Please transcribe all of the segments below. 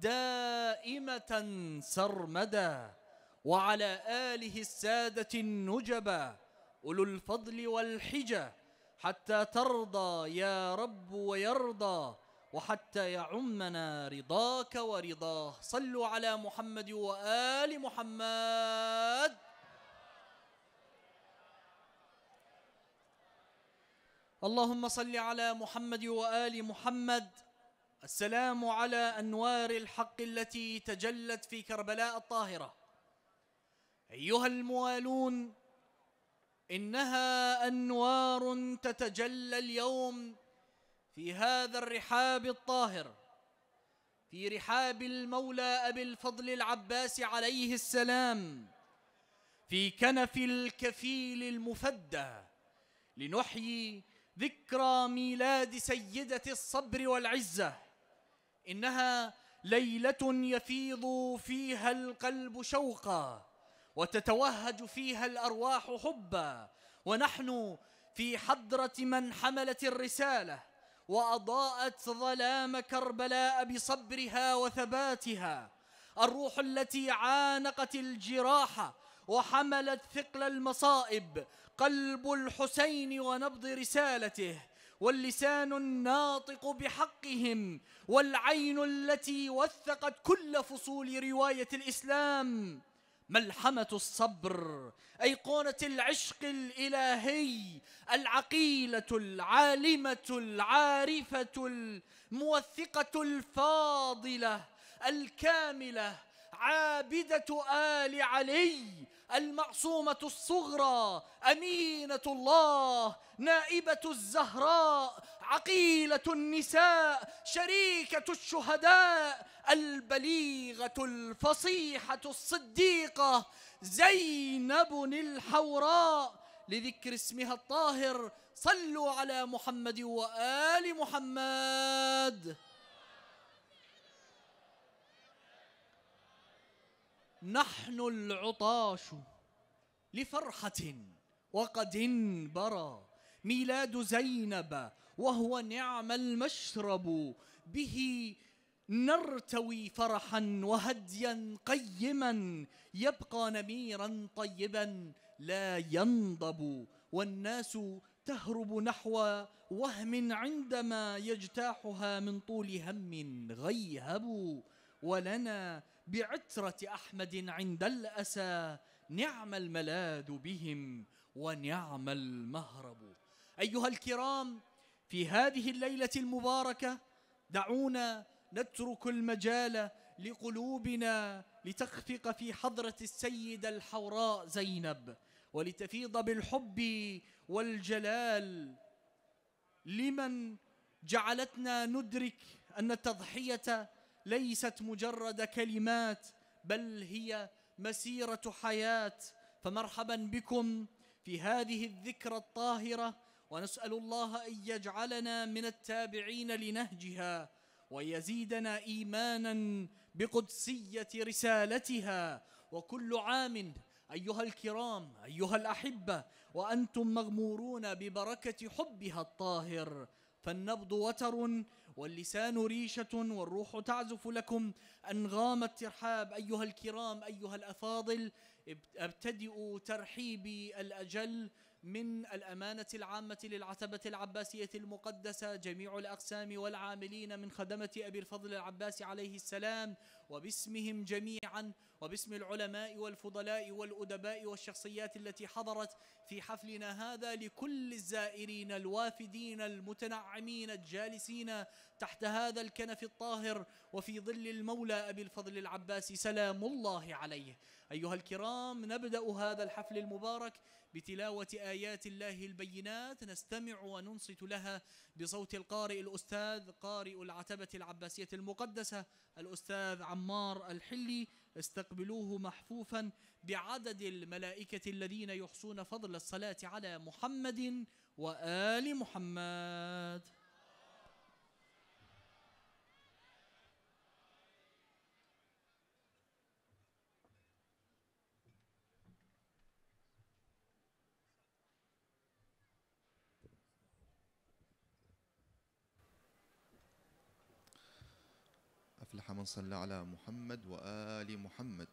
دائمة سرمدا وعلى آله السادة النجبا أولو الفضل والحجة حتى ترضى يا رب ويرضى وحتى يعمنا رضاك ورضاه صلوا على محمد وآل محمد اللهم صل على محمد وآل محمد السلام على أنوار الحق التي تجلت في كربلاء الطاهرة أيها الموالون إنها أنوار تتجلى اليوم في هذا الرحاب الطاهر في رحاب المولى أبي الفضل العباس عليه السلام في كنف الكفيل المفدى لنحيي ذكرى ميلاد سيدة الصبر والعزة إنها ليلة يفيض فيها القلب شوقا وتتوهج فيها الأرواح حبا ونحن في حضرة من حملت الرسالة وأضاءت ظلام كربلاء بصبرها وثباتها الروح التي عانقت الجراح وحملت ثقل المصائب قلب الحسين ونبض رسالته واللسان الناطق بحقهم والعين التي وثقت كل فصول رواية الإسلام ملحمة الصبر أيقونة العشق الإلهي العقيلة العالمة العارفة الموثقة الفاضلة الكاملة عابدة آل علي المعصومة الصغرى أمينة الله نائبة الزهراء عقيلة النساء شريكة الشهداء البليغة الفصيحة الصديقة زينب الحوراء لذكر اسمها الطاهر صلوا على محمد وآل محمد نحن العطاش لفرحة وقد انبرى ميلاد زينب وهو نعم المشرب به نرتوي فرحا وهديا قيما يبقى نميرا طيبا لا ينضب والناس تهرب نحو وهم عندما يجتاحها من طول هم غيهب ولنا بعترة أحمد عند الأسى نعم الملاذ بهم ونعم المهرب أيها الكرام في هذه الليلة المباركة دعونا نترك المجال لقلوبنا لتخفق في حضرة السيدة الحوراء زينب ولتفيض بالحب والجلال لمن جعلتنا ندرك أن التضحية ليست مجرد كلمات بل هي مسيرة حياة فمرحبا بكم في هذه الذكرى الطاهرة ونسأل الله أن يجعلنا من التابعين لنهجها ويزيدنا إيمانا بقدسية رسالتها وكل عام أيها الكرام أيها الأحبة وأنتم مغمورون ببركة حبها الطاهر فالنبض وتر واللسان ريشة والروح تعزف لكم أنغام الترحاب أيها الكرام أيها الأفاضل ابتدئوا ترحيبي الأجل من الأمانة العامة للعتبة العباسية المقدسة جميع الأقسام والعاملين من خدمة أبي الفضل العباس عليه السلام وباسمهم جميعا وباسم العلماء والفضلاء والأدباء والشخصيات التي حضرت في حفلنا هذا لكل الزائرين الوافدين المتنعمين الجالسين تحت هذا الكنف الطاهر وفي ظل المولى أبي الفضل العباس سلام الله عليه أيها الكرام نبدأ هذا الحفل المبارك بتلاوة آيات الله البينات نستمع وننصت لها بصوت القارئ الأستاذ قارئ العتبة العباسية المقدسة الأستاذ عمار الحلي استقبلوه محفوفا بعدد الملائكة الذين يحصون فضل الصلاة على محمد وآل محمد من صلى على محمد وآل محمد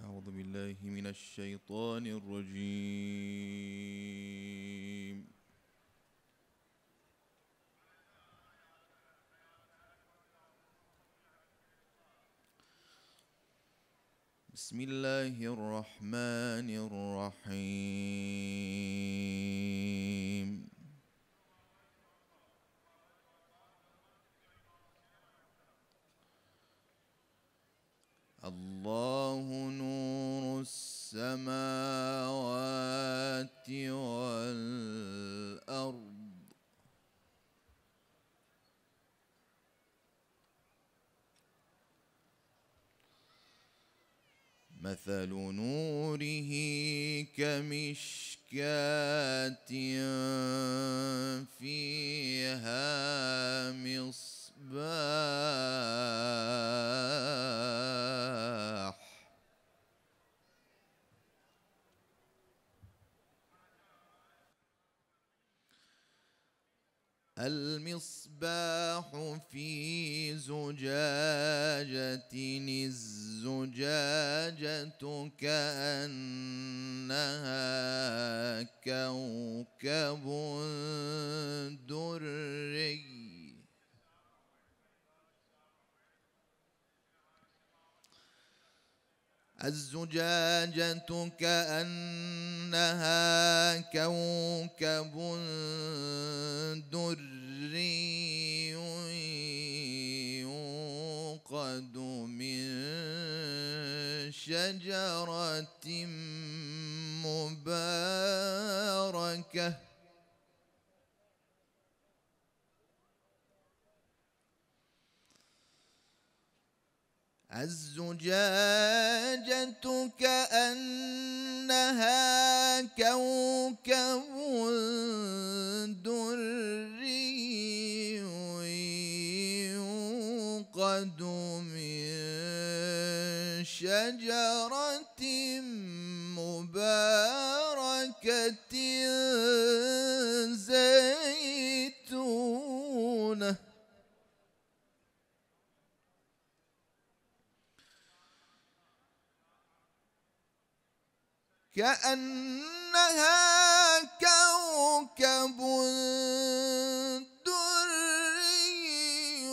أعوذ بالله من الشيطان الرجيم بسم الله الرحمن الرحيم الله نور السماوات مثل نوره كمشكاة فيها مصباح المصباح المصباح في زجاجة الزجاجة كأنها كوكب دري الزجاجة كأنها كوكب دري يوقد من شجرة مباركة الزجاجة كأنها كوكب دري يوقد من شجرة مباركة زيتونه كأنها كوكب دري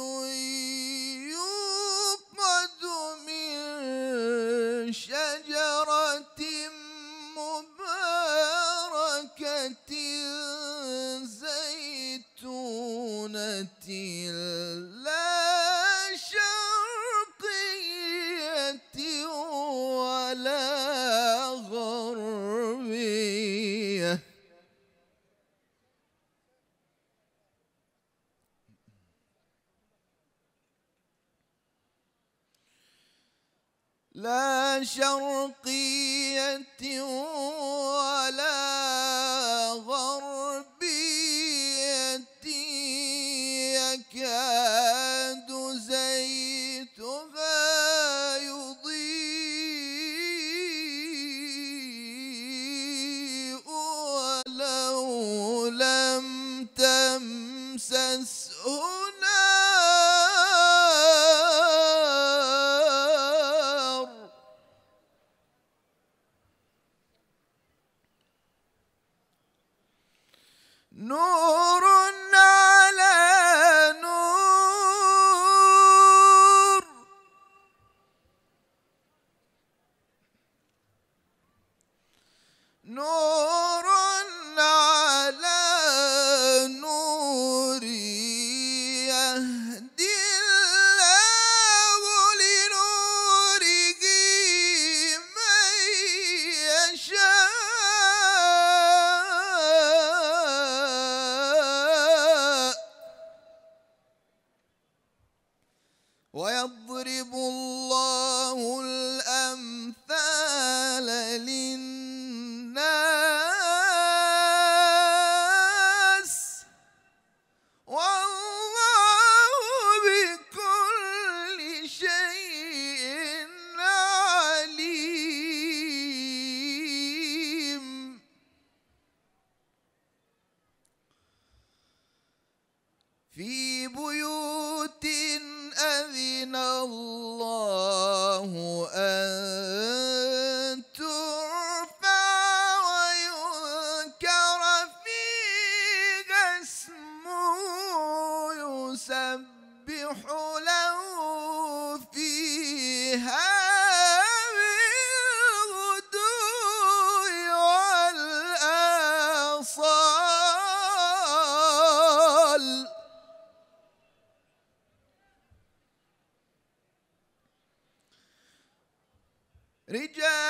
يوقد من شجرة مباركة زيتونة shall Reject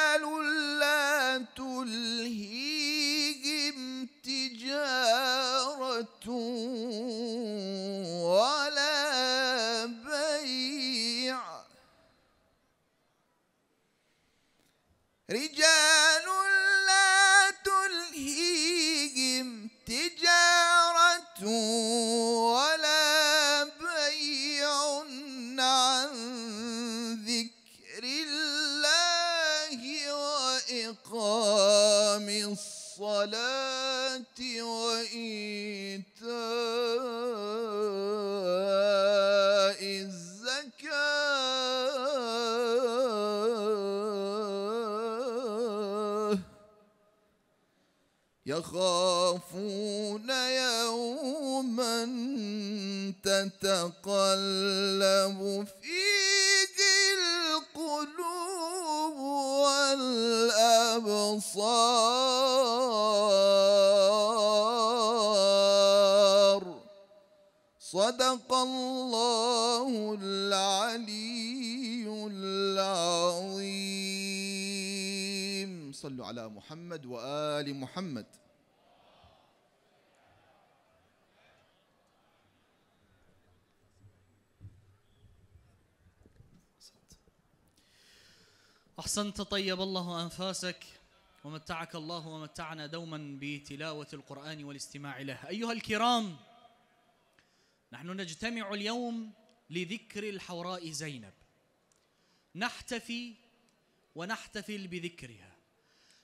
يخافون يوما تتقلب فيه القلوب والأبصار صدق الله العلي العظيم صلوا على محمد وآل محمد أحسنت طيب الله أنفاسك ومتعك الله ومتعنا دوما بتلاوة القرآن والاستماع له أيها الكرام نحن نجتمع اليوم لذكر الحوراء زينب نحتفي ونحتفل بذكرها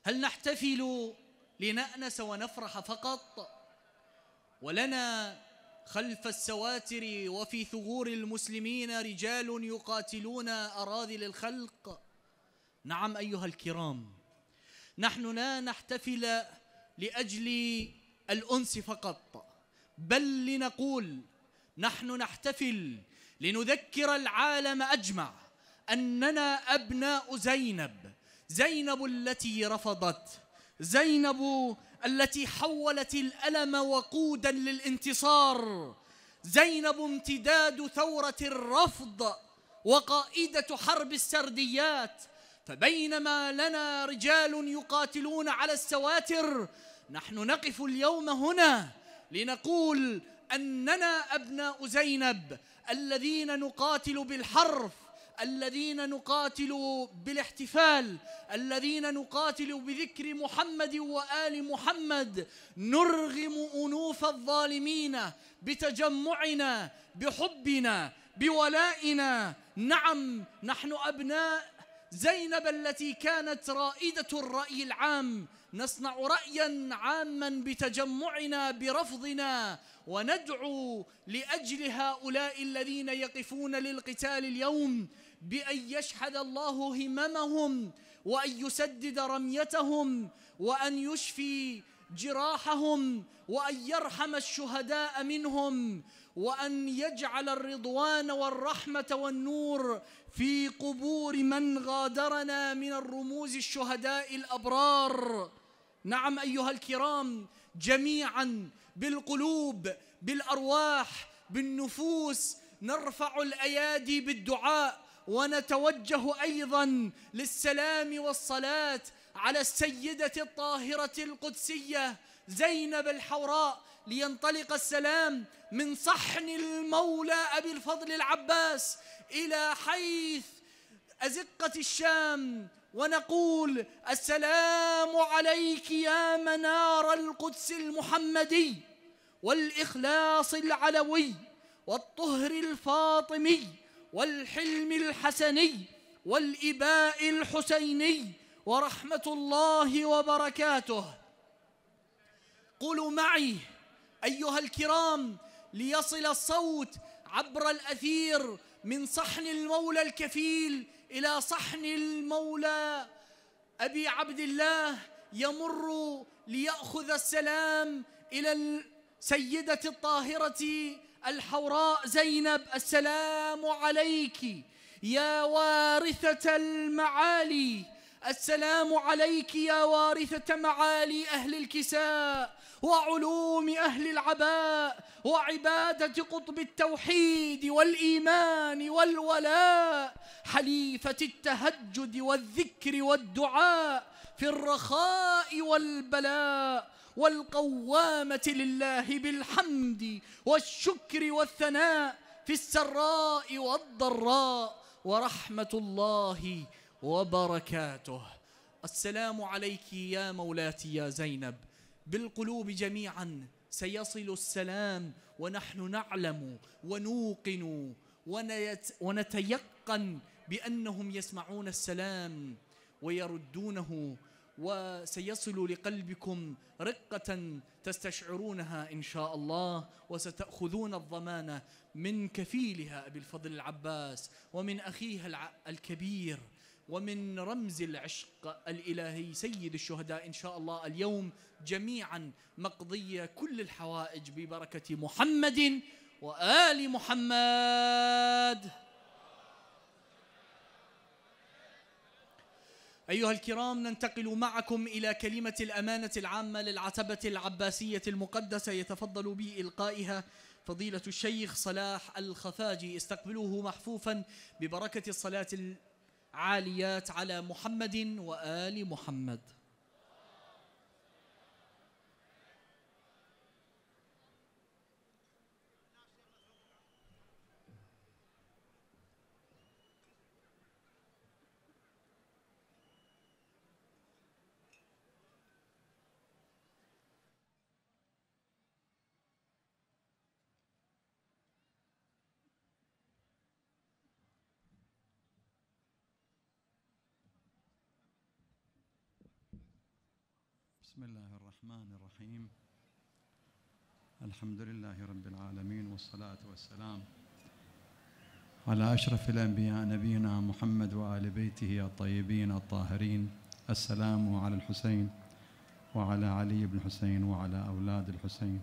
هل نحتفل لنأنس ونفرح فقط ولنا خلف السواتر وفي ثغور المسلمين رجال يقاتلون أراذل الخلق نعم ايها الكرام نحن لا نحتفل لاجل الانس فقط بل لنقول نحن نحتفل لنذكر العالم اجمع اننا ابناء زينب زينب التي رفضت زينب التي حولت الالم وقودا للانتصار زينب امتداد ثوره الرفض وقائده حرب السرديات فبينما لنا رجال يقاتلون على السواتر نحن نقف اليوم هنا لنقول أننا أبناء زينب الذين نقاتل بالحرف الذين نقاتل بالاحتفال الذين نقاتل بذكر محمد وآل محمد نرغم أنوف الظالمين بتجمعنا بحبنا بولائنا نعم نحن أبناء زينب التي كانت رائدة الرأي العام نصنع رأيا عاما بتجمعنا برفضنا وندعو لأجل هؤلاء الذين يقفون للقتال اليوم بأن يشحذ الله هممهم وأن يسدد رميتهم وأن يشفي جراحهم وأن يرحم الشهداء منهم وأن يجعل الرضوان والرحمة والنور في قبور من غادرنا من الرموز الشهداء الأبرار نعم أيها الكرام جميعا بالقلوب بالأرواح بالنفوس نرفع الأيادي بالدعاء ونتوجه أيضا للسلام والصلاة على السيدة الطاهرة القدسية زينب الحوراء لينطلق السلام من صحن المولى أبي الفضل العباس إلى حيث أزقة الشام ونقول السلام عليك يا منار القدس المحمدي والإخلاص العلوي والطهر الفاطمي والحلم الحسني والإباء الحسيني ورحمة الله وبركاته قلوا معي أيها الكرام ليصل الصوت عبر الأثير من صحن المولى الكفيل إلى صحن المولى أبي عبد الله يمر ليأخذ السلام إلى السيدة الطاهرة الحوراء زينب السلام عليك يا وارثة المعالي السلام عليك يا وارثة معالي أهل الكساء وعلوم أهل العباء وعبادة قطب التوحيد والإيمان والولاء حليفة التهجد والذكر والدعاء في الرخاء والبلاء والقوامة لله بالحمد والشكر والثناء في السراء والضراء ورحمة الله وبركاته السلام عليك يا مولاتي يا زينب بالقلوب جميعا سيصل السلام ونحن نعلم ونوقن ونتيقن بأنهم يسمعون السلام ويردونه وسيصل لقلبكم رقة تستشعرونها إن شاء الله وستأخذون الضمانة من كفيلها أبي الفضل العباس ومن أخيها الكبير ومن رمز العشق الالهي سيد الشهداء ان شاء الله اليوم جميعا مقضيه كل الحوائج ببركه محمد وال محمد أيها الكرام ننتقل معكم إلى كلمة الأمانة العامة للعتبة العباسية المقدسة يتفضل بإلقائها فضيلة الشيخ صلاح الخفاجي استقبلوه محفوفا ببركة الصلاة عاليات على محمد وآل محمد بسم الله الرحمن الرحيم الحمد لله رب العالمين والصلاة والسلام على أشرف الأنبياء نبينا محمد وآل بيته الطيبين الطاهرين السلام على الحسين وعلى علي بن الحسين وعلى أولاد الحسين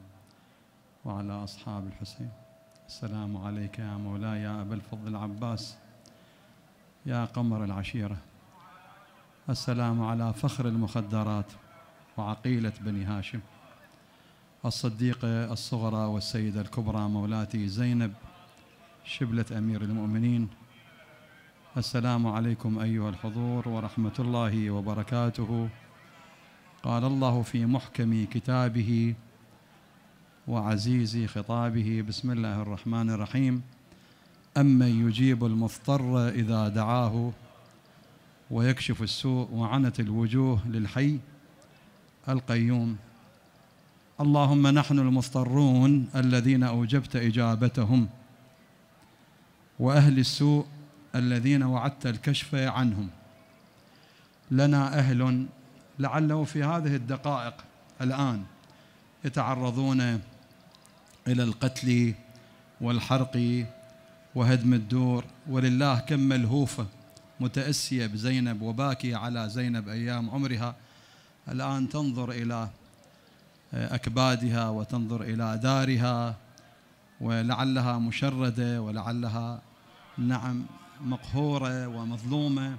وعلى أصحاب الحسين السلام عليك يا مولاي يا أبا الفضل العباس يا قمر العشيرة السلام على فخر المخدرات وعقيلة بني هاشم الصديقة الصغرى والسيدة الكبرى مولاتي زينب شبلة أمير المؤمنين السلام عليكم أيها الحضور ورحمة الله وبركاته قال الله في محكم كتابه وعزيز خطابه بسم الله الرحمن الرحيم أمن يجيب المضطر إذا دعاه ويكشف السوء وعنت الوجوه للحي القيوم اللهم نحن المضطرون الذين اوجبت اجابتهم واهل السوء الذين وعدت الكشف عنهم لنا اهل لعله في هذه الدقائق الان يتعرضون الى القتل والحرق وهدم الدور ولله كم ملهوفه متاسيه بزينب وباكيه على زينب ايام عمرها الآن تنظر إلى آه، أكبادها وتنظر إلى دارها ولعلها مشردة ولعلها نعم مقهورة ومظلومة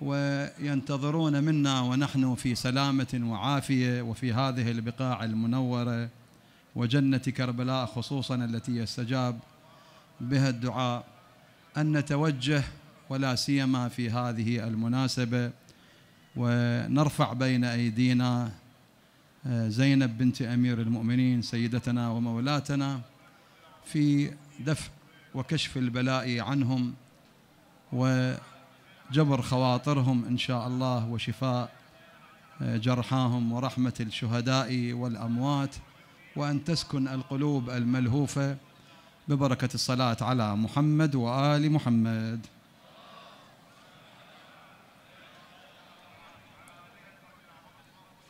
وينتظرون منا ونحن في سلامة وعافية وفي هذه البقاع المنورة وجنة كربلاء خصوصا التي يستجاب بها الدعاء أن نتوجه ولا سيما في هذه المناسبة ونرفع بين أيدينا آه، زينب بنت أمير المؤمنين سيدتنا ومولاتنا في دفع وكشف البلاء عنهم وجبر خواطرهم إن شاء الله وشفاء آه، جرحاهم ورحمة الشهداء والأموات وأن تسكن القلوب الملهوفة ببركة الصلاة على محمد وآل محمد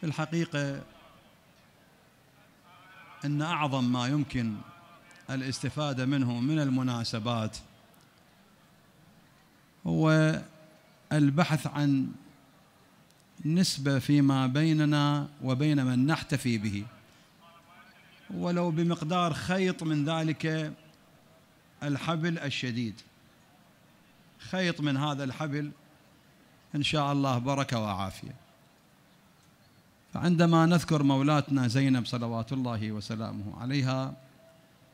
في الحقيقة أن أعظم ما يمكن الاستفادة منه من المناسبات هو البحث عن نسبة فيما بيننا وبين من نحتفي به ولو بمقدار خيط من ذلك الحبل الشديد خيط من هذا الحبل إن شاء الله بركة وعافية فعندما نذكر مولاتنا زينب صلوات الله وسلامه عليها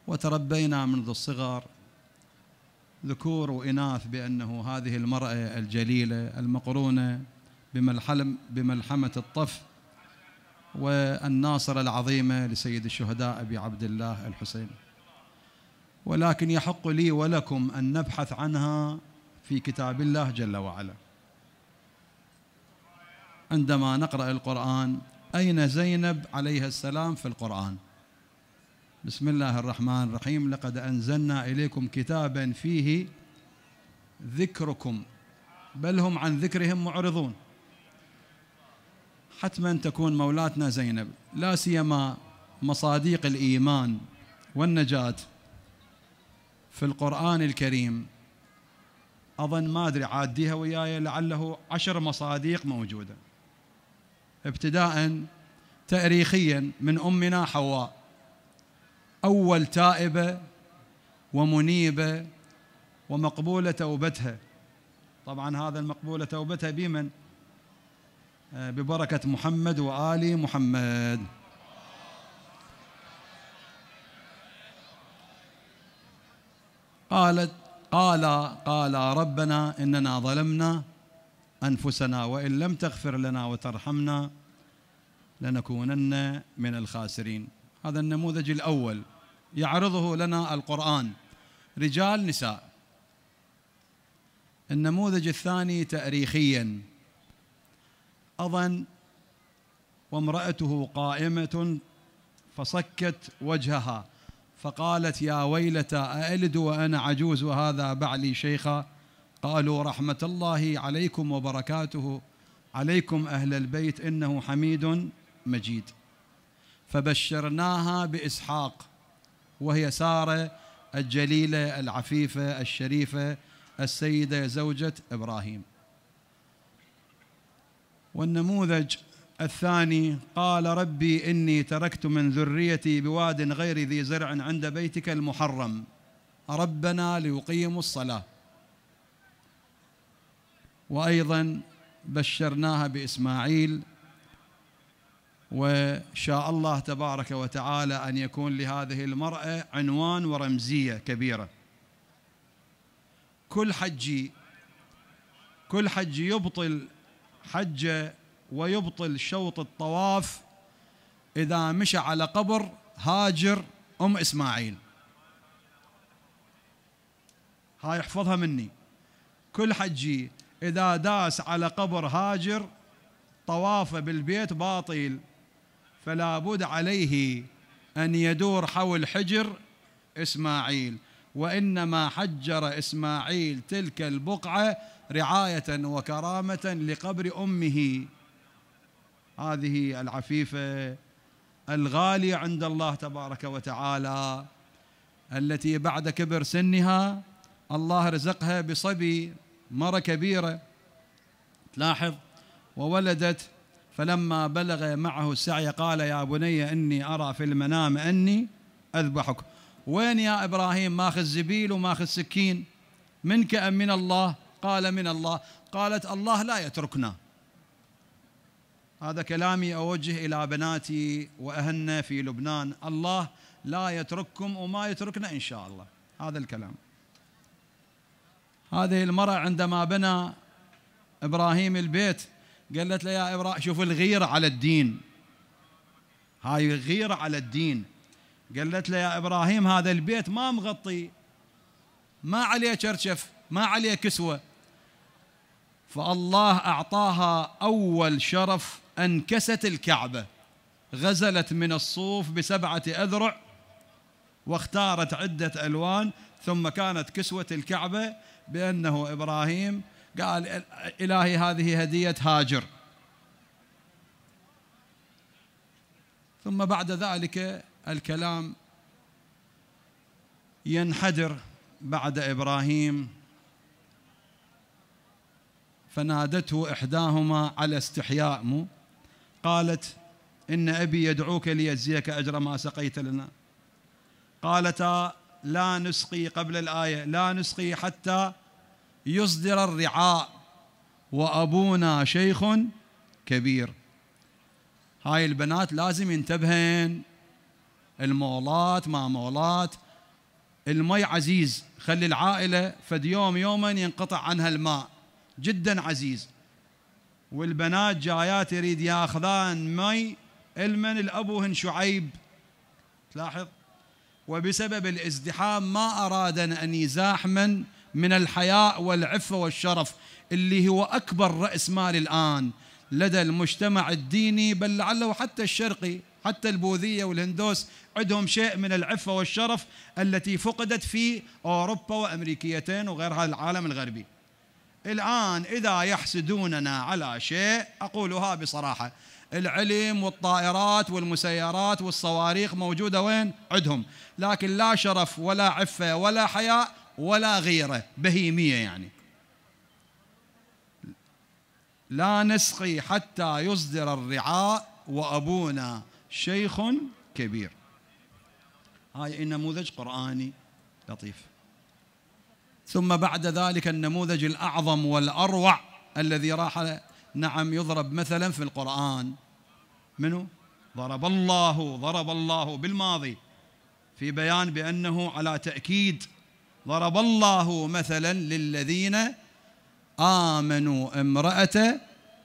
وتربينا منذ الصغر ذكور وإناث بأنه هذه المرأة الجليلة المقرونة بملحم بملحمة الطف والناصرة العظيمة لسيد الشهداء أبي عبد الله الحسين ولكن يحق لي ولكم أن نبحث عنها في كتاب الله جل وعلا عندما نقرأ القرآن أين زينب عليها السلام في القرآن بسم الله الرحمن الرحيم لقد أنزلنا إليكم كتابا فيه ذكركم بل هم عن ذكرهم معرضون حتما تكون مولاتنا زينب لا سيما مصاديق الإيمان والنجاة في القرآن الكريم أظن ما أدري عاديها وياي لعله عشر مصاديق موجودة ابتداء تاريخيا من امنا حواء اول تائبه ومنيبه ومقبوله توبتها طبعا هذا المقبوله توبتها بمن آه، ببركه محمد وال محمد قالت قال قال ربنا اننا ظلمنا أنفسنا وإن لم تغفر لنا وترحمنا لنكونن من الخاسرين هذا النموذج الأول يعرضه لنا القرآن رجال نساء النموذج الثاني تاريخيا اظن وامراته قائمه فصكت وجهها فقالت يا ويلتى أألد وأنا عجوز وهذا بعلي شيخا قالوا رحمة الله عليكم وبركاته عليكم أهل البيت إنه حميد مجيد فبشرناها بإسحاق وهي سارة الجليلة العفيفة الشريفة السيدة زوجة إبراهيم والنموذج الثاني قال ربي إني تركت من ذريتي بواد غير ذي زرع عند بيتك المحرم ربنا ليقيموا الصلاه وايضا بشرناها باسماعيل وشاء الله تبارك وتعالى ان يكون لهذه المراه عنوان ورمزيه كبيره كل حجي كل حجي يبطل حجه ويبطل شوط الطواف اذا مشى على قبر هاجر ام اسماعيل هاي احفظها مني كل حجي إذا داس على قبر هاجر طوافه بالبيت باطل فلا بد عليه أن يدور حول حجر إسماعيل وإنما حجر إسماعيل تلك البقعة رعاية وكرامة لقبر أمه هذه العفيفة الغالية عند الله تبارك وتعالى التي بعد كبر سنها الله رزقها بصبي مرة كبيرة تلاحظ وولدت فلما بلغ معه السعي قال يا بني إني أرى في المنام أني أذبحك وين يا إبراهيم ماخذ زبيل وماخذ سكين منك أم من الله قال من الله قالت الله لا يتركنا هذا كلامي أوجه إلى بناتي وأهلنا في لبنان الله لا يترككم وما يتركنا إن شاء الله هذا الكلام هذه المرأة عندما بنى إبراهيم البيت قالت له يا إبراهيم شوف الغيرة على الدين هاي غيرة على الدين قالت له يا إبراهيم هذا البيت ما مغطي ما عليه شرشف ما عليه كسوة فالله أعطاها أول شرف أن كست الكعبة غزلت من الصوف بسبعة أذرع واختارت عدة ألوان ثم كانت كسوة الكعبة بأنه إبراهيم قال إلهي هذه هدية هاجر ثم بعد ذلك الكلام ينحدر بعد إبراهيم فنادته إحداهما على استحياء مو قالت إن أبي يدعوك ليجزيك أجر ما سقيت لنا قالتا لا نسقي قبل الآية لا نسقي حتى يصدر الرعاء وأبونا شيخ كبير هاي البنات لازم ينتبهن المولات ما مولات المي عزيز خلي العائلة فد يوم يوما ينقطع عنها الماء جدا عزيز والبنات جايات يريد ياخذان مي المن الابوهن شعيب تلاحظ وبسبب الازدحام ما أرادنا أن يزاحمن من الحياء والعفة والشرف اللي هو أكبر رأس مال الآن لدى المجتمع الديني بل لعله حتى الشرقي حتى البوذية والهندوس عندهم شيء من العفة والشرف التي فقدت في أوروبا وأمريكيتين وغيرها العالم الغربي الآن إذا يحسدوننا على شيء أقولها بصراحة العلم والطائرات والمسيرات والصواريخ موجوده وين؟ عندهم، لكن لا شرف ولا عفه ولا حياء ولا غيره بهيميه يعني. لا نسقي حتى يصدر الرعاء وابونا شيخ كبير. هاي نموذج قراني لطيف. ثم بعد ذلك النموذج الاعظم والاروع الذي راح نعم يضرب مثلا في القرآن منو؟ ضرب الله ضرب الله بالماضي في بيان بأنه على تأكيد ضرب الله مثلا للذين آمنوا امرأة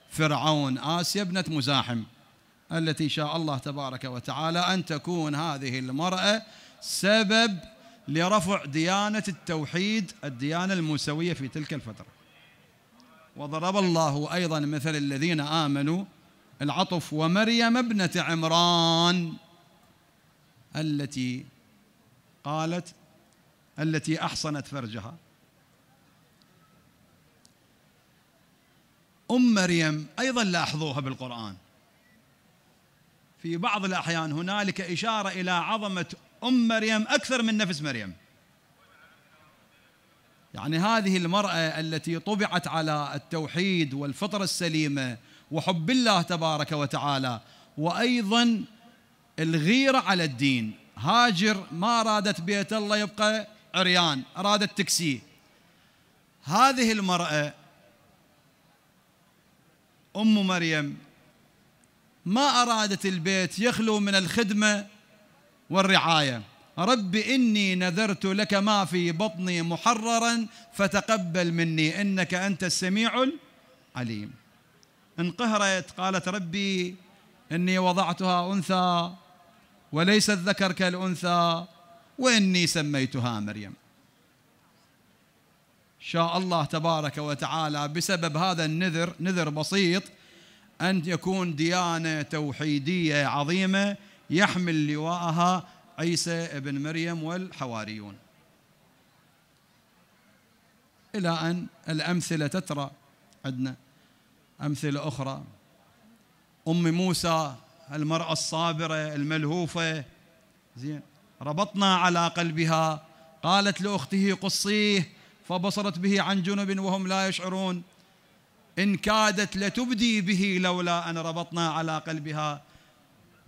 فرعون آسيا ابنة مزاحم التي شاء الله تبارك وتعالى أن تكون هذه المرأة سبب لرفع ديانة التوحيد الديانة الموسوية في تلك الفترة وضرب الله أيضا مثل الذين آمنوا العطف ومريم ابنة عمران التي قالت التي أحصنت فرجها أم مريم أيضا لاحظوها بالقرآن في بعض الأحيان هنالك إشارة إلى عظمة أم مريم أكثر من نفس مريم يعني هذه المرأة التي طبعت على التوحيد والفطرة السليمة وحب الله تبارك وتعالى وايضا الغيره على الدين هاجر ما ارادت بيت الله يبقى عريان ارادت تكسيه هذه المراه ام مريم ما ارادت البيت يخلو من الخدمه والرعايه رب إني نذرت لك ما في بطني محررا فتقبل مني إنك أنت السميع العليم انقهرت قالت ربي إني وضعتها أنثى وليس الذكر كالأنثى وإني سميتها مريم شاء الله تبارك وتعالى بسبب هذا النذر نذر بسيط أن يكون ديانة توحيدية عظيمة يحمل لواءها عيسى ابن مريم والحواريون إلى أن الأمثلة تترى عندنا أمثلة أخرى أم موسى المرأة الصابرة الملهوفة زين ربطنا على قلبها قالت لأخته قصيه فبصرت به عن جنب وهم لا يشعرون إن كادت لتبدي به لولا أن ربطنا على قلبها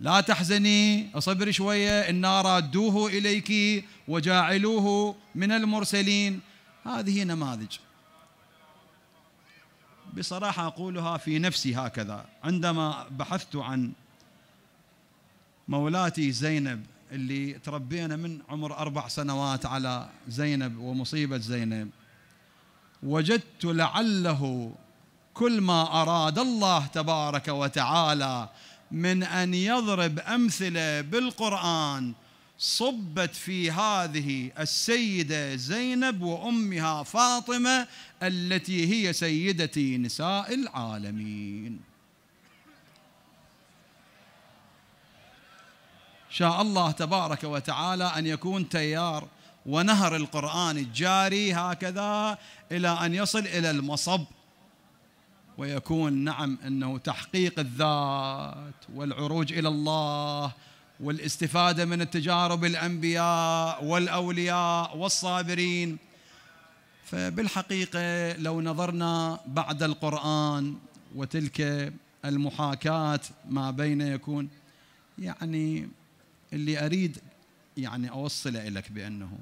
لا تحزني اصبري شوية إنا رادوه إليك وجاعلوه من المرسلين هذه نماذج بصراحة أقولها في نفسي هكذا عندما بحثت عن مولاتي زينب اللي تربينا من عمر أربع سنوات على زينب ومصيبة زينب وجدت لعله كل ما أراد الله تبارك وتعالى من أن يضرب أمثلة بالقرآن صبت في هذه السيده زينب وامها فاطمه التي هي سيده نساء العالمين شاء الله تبارك وتعالى ان يكون تيار ونهر القران الجاري هكذا الى ان يصل الى المصب ويكون نعم انه تحقيق الذات والعروج الى الله والاستفادة من التجارب الأنبياء والأولياء والصابرين فبالحقيقة لو نظرنا بعد القرآن وتلك المحاكاة ما بين يكون يعني اللي أريد يعني أوصله لك بأنه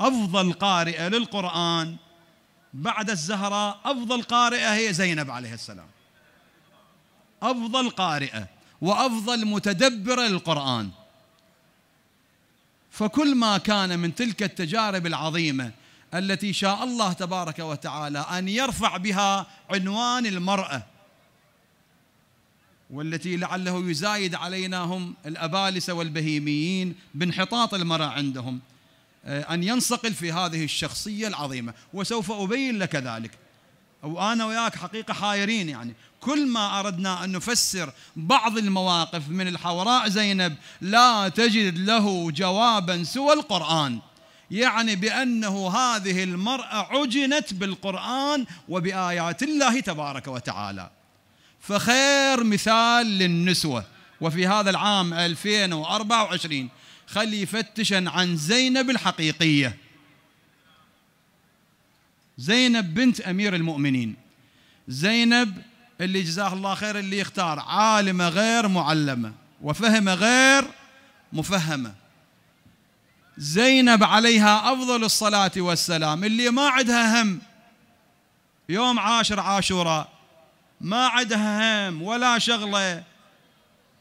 أفضل قارئة للقرآن بعد الزهراء أفضل قارئة هي زينب عليه السلام أفضل قارئة وأفضل متدبر للقرآن فكل ما كان من تلك التجارب العظيمة التي شاء الله تبارك وتعالى أن يرفع بها عنوان المرأة والتي لعله يزايد علينا هم الأبالسة والبهيميين بانحطاط المرأة عندهم آه، أن ينصقل في هذه الشخصية العظيمة وسوف أبين لك ذلك وأنا وياك حقيقة حايرين يعني كل ما أردنا أن نفسر بعض المواقف من الحوراء زينب لا تجد له جوابا سوى القرآن يعني بأنه هذه المرأة عجنت بالقرآن وبآيات الله تبارك وتعالى فخير مثال للنسوة وفي هذا العام 2024 خلي يفتشن عن زينب الحقيقية زينب بنت أمير المؤمنين زينب اللي جزاه الله خير اللي يختار عالمة غير معلمة وفهمة غير مفهمة زينب عليها أفضل الصلاة والسلام اللي ما عندها هم يوم عاشر عاشوراء ما عندها هم ولا شغلة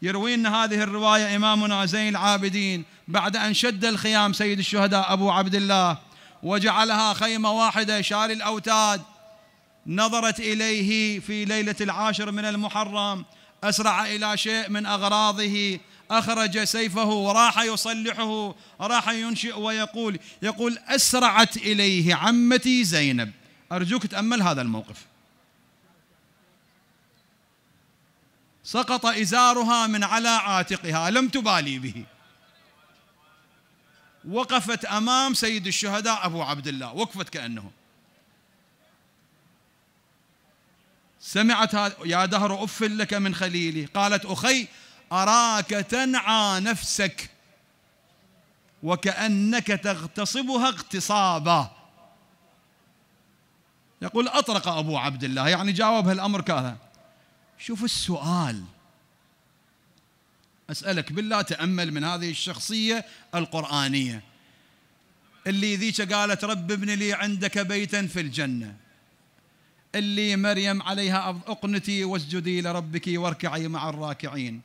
يروينا هذه الرواية إمامنا زين العابدين بعد أن شد الخيام سيد الشهداء أبو عبد الله وجعلها خيمة واحدة شال الأوتاد نظرت إليه في ليلة العاشر من المحرم أسرع إلى شيء من أغراضه أخرج سيفه وراح يصلحه راح ينشئ ويقول يقول أسرعت إليه عمتي زينب أرجوك تأمل هذا الموقف سقط إزارها من على عاتقها لم تبالي به وقفت أمام سيد الشهداء أبو عبد الله وقفت كأنه سمعت يا دهر أف لك من خليلي قالت أخي أراك تنعى نفسك وكأنك تغتصبها اغتصابا يقول أطرق أبو عبد الله يعني جاوب هالأمر كذا شوف السؤال أسألك بالله تأمل من هذه الشخصية القرآنية اللي ذيك قالت رب ابن لي عندك بيتا في الجنة اللي مريم عليها اقنتي واسجدي لربك واركعي مع الراكعين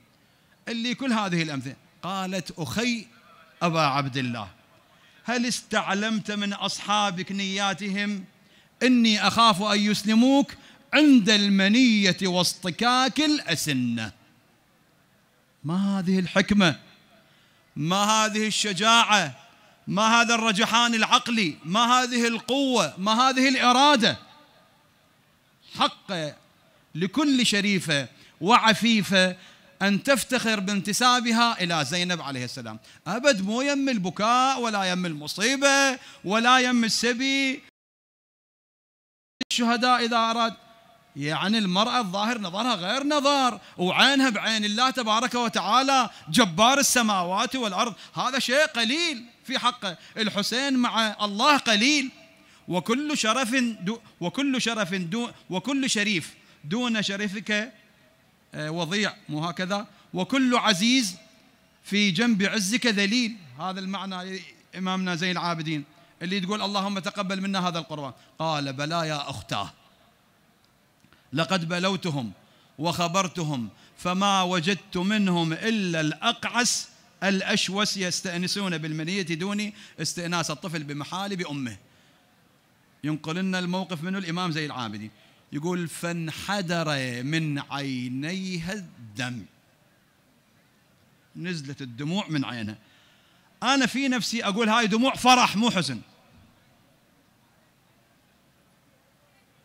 اللي كل هذه الامثله قالت اخي ابا عبد الله هل استعلمت من اصحابك نياتهم اني اخاف ان يسلموك عند المنيه واصطكاك الاسنه ما هذه الحكمه ما هذه الشجاعه ما هذا الرجحان العقلي ما هذه القوه ما هذه الاراده حق لكل شريفة وعفيفة أن تفتخر بانتسابها إلى زينب عليه السلام أبد مو يم البكاء ولا يم المصيبة ولا يم السبي الشهداء إذا أراد يعني المرأة الظاهر نظرها غير نظر وعينها بعين الله تبارك وتعالى جبار السماوات والأرض هذا شيء قليل في حقه الحسين مع الله قليل وكل شرف دو وكل شرف دو وكل شريف دون شرفك آه، وضيع مو هكذا وكل عزيز في جنب عزك ذليل هذا المعنى إمامنا زين العابدين اللي تقول اللهم تقبل منا هذا القرآن قال بلى يا أختاه لقد بلوتهم وخبرتهم فما وجدت منهم إلا الأقعس الأشوس يستأنسون بالمنية دون استئناس الطفل بمحالب امه ينقل لنا الموقف منه الإمام زي العابدي يقول فانحدر من عينيها الدم نزلت الدموع من عينها أنا في نفسي أقول هاي دموع فرح مو حزن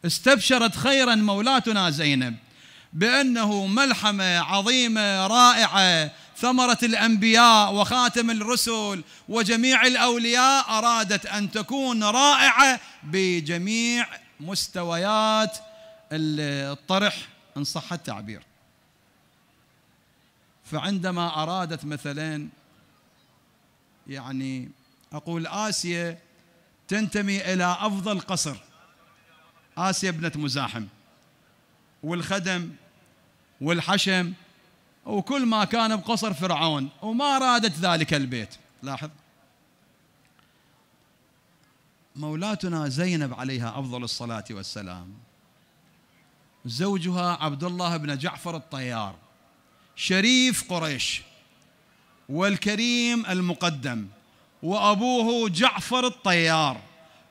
استبشرت خيرا مولاتنا زينب بأنه ملحمة عظيمة رائعة ثمرة الأنبياء وخاتم الرسل وجميع الأولياء أرادت أن تكون رائعة بجميع مستويات الطرح إن صح التعبير فعندما أرادت مثلا يعني أقول آسيا تنتمي إلى أفضل قصر آسيا ابنة مزاحم والخدم والحشم وكل ما كان بقصر فرعون وما رادت ذلك البيت لاحظ مولاتنا زينب عليها افضل الصلاه والسلام زوجها عبد الله بن جعفر الطيار شريف قريش والكريم المقدم وابوه جعفر الطيار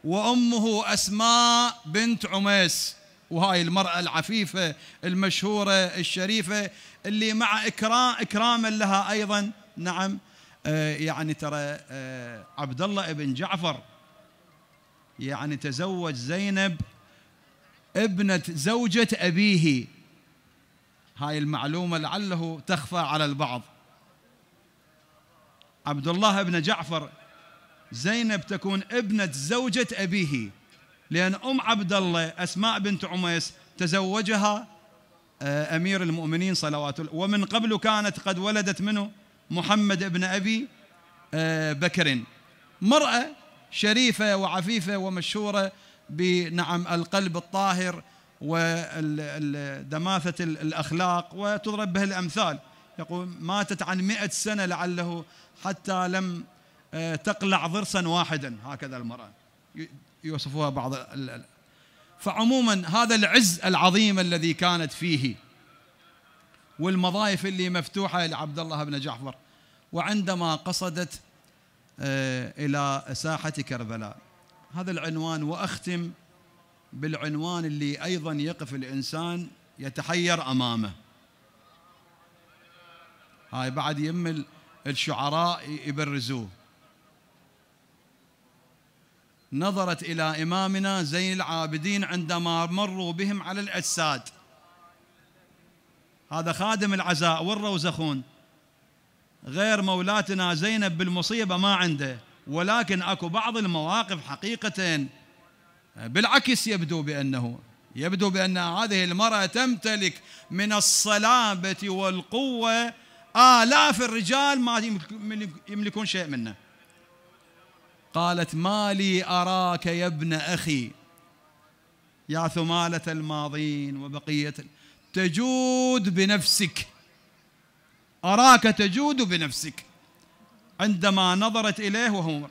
وامه اسماء بنت عميس وهاي المرأة العفيفة المشهورة الشريفة اللي مع إكرام إكراما لها أيضا نعم آه، يعني ترى آه، عبد الله ابن جعفر يعني تزوج زينب ابنة زوجة أبيه هاي المعلومة لعله تخفى على البعض عبد الله ابن جعفر زينب تكون ابنة زوجة أبيه لأن أم عبد الله أسماء بنت عميس تزوجها آه، أمير المؤمنين صلوات الله ومن قبل كانت قد ولدت منه محمد ابن أبي آه، بكر مرأة شريفة وعفيفة ومشهورة بنعم القلب الطاهر ودماثة الأخلاق وتضرب به الأمثال يقول ماتت عن مئة سنة لعله حتى لم آه، تقلع ضرسا واحدا هكذا المرأة يوصفوها بعض فعموما هذا العز العظيم الذي كانت فيه والمظايف اللي مفتوحه لعبد الله بن جعفر وعندما قصدت آه، الى ساحه كربلاء هذا العنوان واختم بالعنوان اللي ايضا يقف الانسان يتحير امامه هاي بعد يم الشعراء يبرزوه نظرت إلى إمامنا زين العابدين عندما مروا بهم على الأجساد هذا خادم العزاء والروزخون غير مولاتنا زينب بالمصيبة ما عنده ولكن أكو بعض المواقف حقيقة بالعكس يبدو بأنه يبدو بأن هذه المرأة تمتلك من الصلابة والقوة آلاف الرجال ما يملكون شيء منه قالت ما لي أراك يا ابن أخي يا ثمالة الماضين وبقية تجود بنفسك أراك تجود بنفسك عندما نظرت إليه وهو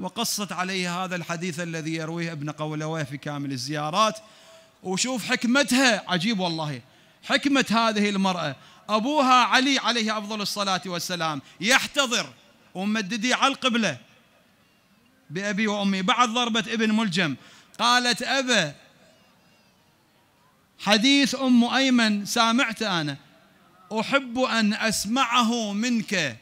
وقصت عليه هذا الحديث الذي يرويه ابن قولويه في كامل الزيارات وشوف حكمتها عجيب والله حكمة هذه المرأة أبوها علي عليه أفضل الصلاة والسلام يحتضر ومددي على القبلة بأبي وأمي بعد ضربة ابن ملجم قالت أبا حديث أم أيمن سامعت أنا أحب أن أسمعه منك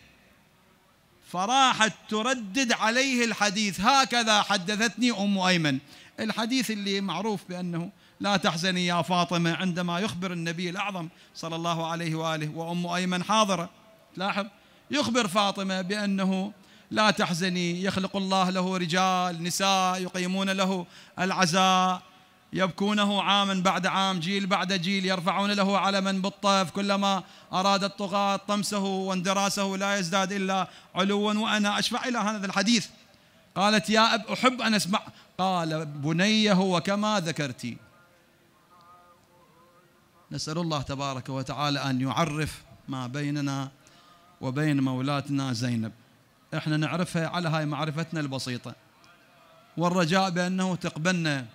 فراحت تردد عليه الحديث هكذا حدثتني أم أيمن الحديث اللي معروف بأنه لا تحزني يا فاطمة عندما يخبر النبي الأعظم صلى الله عليه وآله وأم أيمن حاضرة تلاحظ يخبر فاطمة بأنه لا تحزني يخلق الله له رجال نساء يقيمون له العزاء يبكونه عاما بعد عام جيل بعد جيل يرفعون له علما بالطف كلما أراد الطغاة طمسه واندراسه لا يزداد إلا علوا وأنا أشفع إلى هذا الحديث قالت يا أب أحب أن أسمع قال بني هو كما ذكرتي نسأل الله تبارك وتعالى أن يعرف ما بيننا وبين مولاتنا زينب احنا نعرفها على هاي معرفتنا البسيطة والرجاء بأنه تقبلنا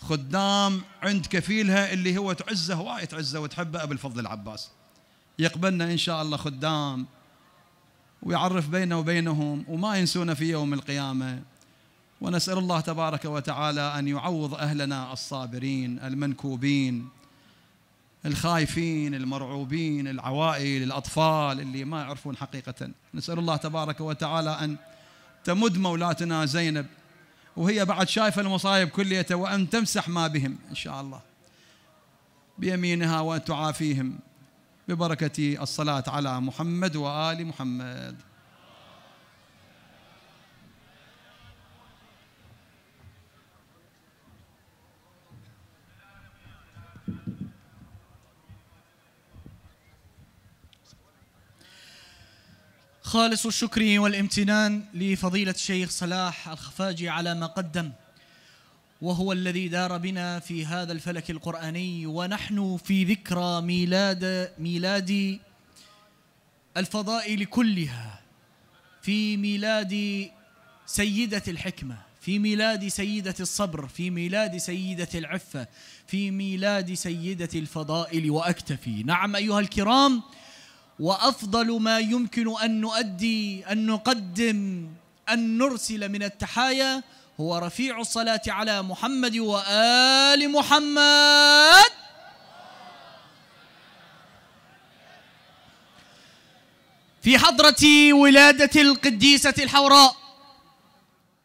خدام عند كفيلها اللي هو تعزه هواي تعزه وتحبه أبو الفضل العباس يقبلنا إن شاء الله خدام ويعرف بينه وبينهم وما ينسونا في يوم القيامة ونسأل الله تبارك وتعالى أن يعوض أهلنا الصابرين المنكوبين الخايفين المرعوبين العوائل الأطفال اللي ما يعرفون حقيقة نسأل الله تبارك وتعالى أن تمد مولاتنا زينب وهي بعد شايفة المصايب كلية وأن تمسح ما بهم إن شاء الله بيمينها وأن تعافيهم ببركة الصلاة على محمد وآل محمد خالص الشكر والامتنان لفضيلة الشيخ صلاح الخفاجي على ما قدم وهو الذي دار بنا في هذا الفلك القرآني ونحن في ذكرى ميلاد ميلاد الفضائل كلها في ميلاد سيدة الحكمة في ميلاد سيدة الصبر في ميلاد سيدة العفة في ميلاد سيدة الفضائل وأكتفي نعم أيها الكرام وافضل ما يمكن ان نؤدي ان نقدم ان نرسل من التحايا هو رفيع الصلاه على محمد وال محمد في حضره ولاده القديسه الحوراء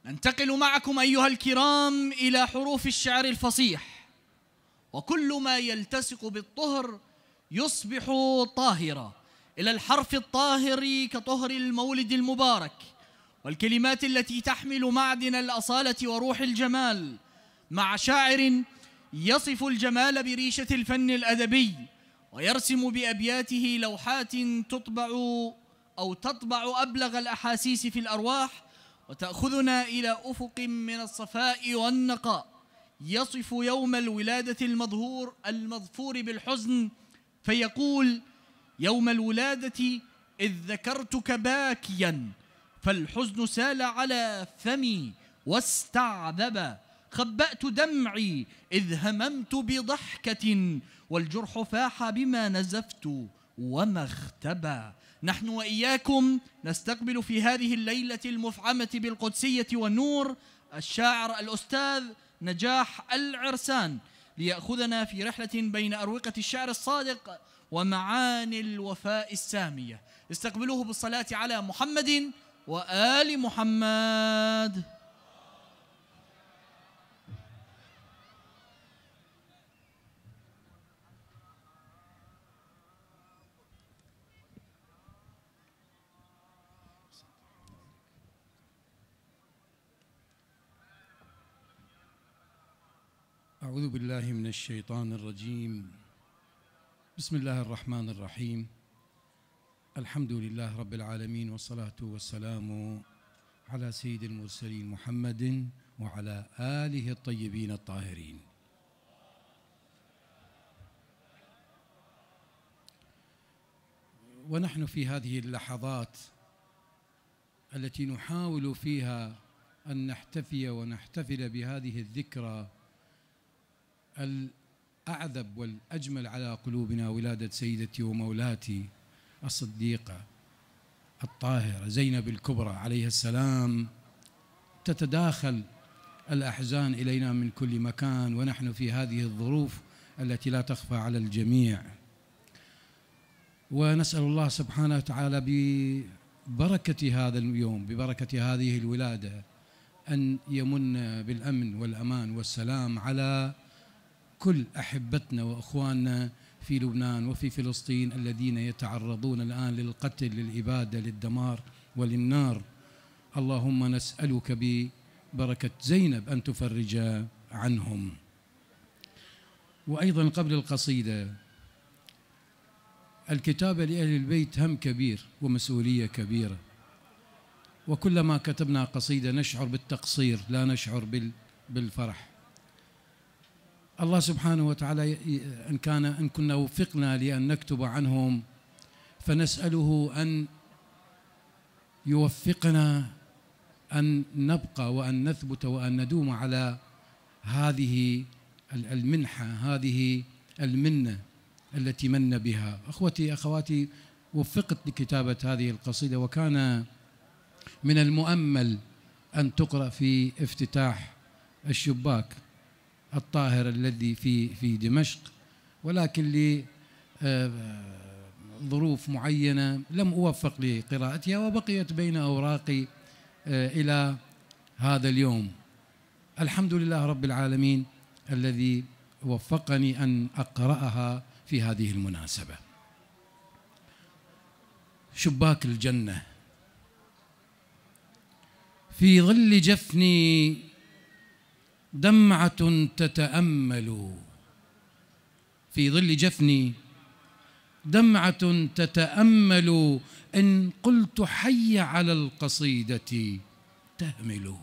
ننتقل معكم ايها الكرام الى حروف الشعر الفصيح وكل ما يلتصق بالطهر يصبح طاهرا إلى الحرف الطاهر كطهر المولد المبارك والكلمات التي تحمل معدن الأصالة وروح الجمال مع شاعر يصف الجمال بريشة الفن الأدبي ويرسم بأبياته لوحات تطبع أو تطبع أبلغ الأحاسيس في الأرواح وتأخذنا إلى أفق من الصفاء والنقاء يصف يوم الولادة المظهور المظفور بالحزن فيقول يوم الولادة إذ ذكرتك باكيا فالحزن سال على فمي واستعذب خبأت دمعي إذ هممت بضحكة والجرح فاح بما نزفت وما اختبى نحن وإياكم نستقبل في هذه الليلة المفعمة بالقدسية والنور الشاعر الأستاذ نجاح العرسان ليأخذنا في رحلة بين أروقة الشعر الصادق ومعاني الوفاء السامية استقبلوه بالصلاة على محمد وآل محمد أعوذ بالله من الشيطان الرجيم بسم الله الرحمن الرحيم الحمد لله رب العالمين والصلاة والسلام على سيد المرسلين محمد وعلى آله الطيبين الطاهرين ونحن في هذه اللحظات التي نحاول فيها أن نحتفي ونحتفل بهذه الذكرى الأعذب والأجمل على قلوبنا ولادة سيدتي ومولاتي الصديقة الطاهرة زينب الكبرى عليها السلام تتداخل الأحزان إلينا من كل مكان ونحن في هذه الظروف التي لا تخفى على الجميع ونسأل الله سبحانه وتعالى ببركة هذا اليوم ببركة هذه الولادة أن يمن بالأمن والأمان والسلام على كل احبتنا واخواننا في لبنان وفي فلسطين الذين يتعرضون الان للقتل للاباده للدمار وللنار اللهم نسالك ببركه زينب ان تفرج عنهم وايضا قبل القصيده الكتابه لاهل البيت هم كبير ومسؤوليه كبيره وكلما كتبنا قصيده نشعر بالتقصير لا نشعر بالفرح الله سبحانه وتعالى إن كان إن كنا وفقنا لأن نكتب عنهم فنسأله أن يوفقنا أن نبقى وأن نثبت وأن ندوم على هذه المنحة هذه المنة التي من بها أخوتي أخواتي وفقت لكتابة هذه القصيدة وكان من المؤمل أن تقرأ في افتتاح الشباك الطاهر الذي في في دمشق ولكن لظروف آه، معينة لم أوفق لقراءتها وبقيت بين أوراقي آه، إلى هذا اليوم الحمد لله رب العالمين الذي وفقني أن أقرأها في هذه المناسبة شباك الجنة في ظل جفني دمعة تتأمل في ظل جفني دمعة تتأمل إن قلت حي على القصيدة تهمل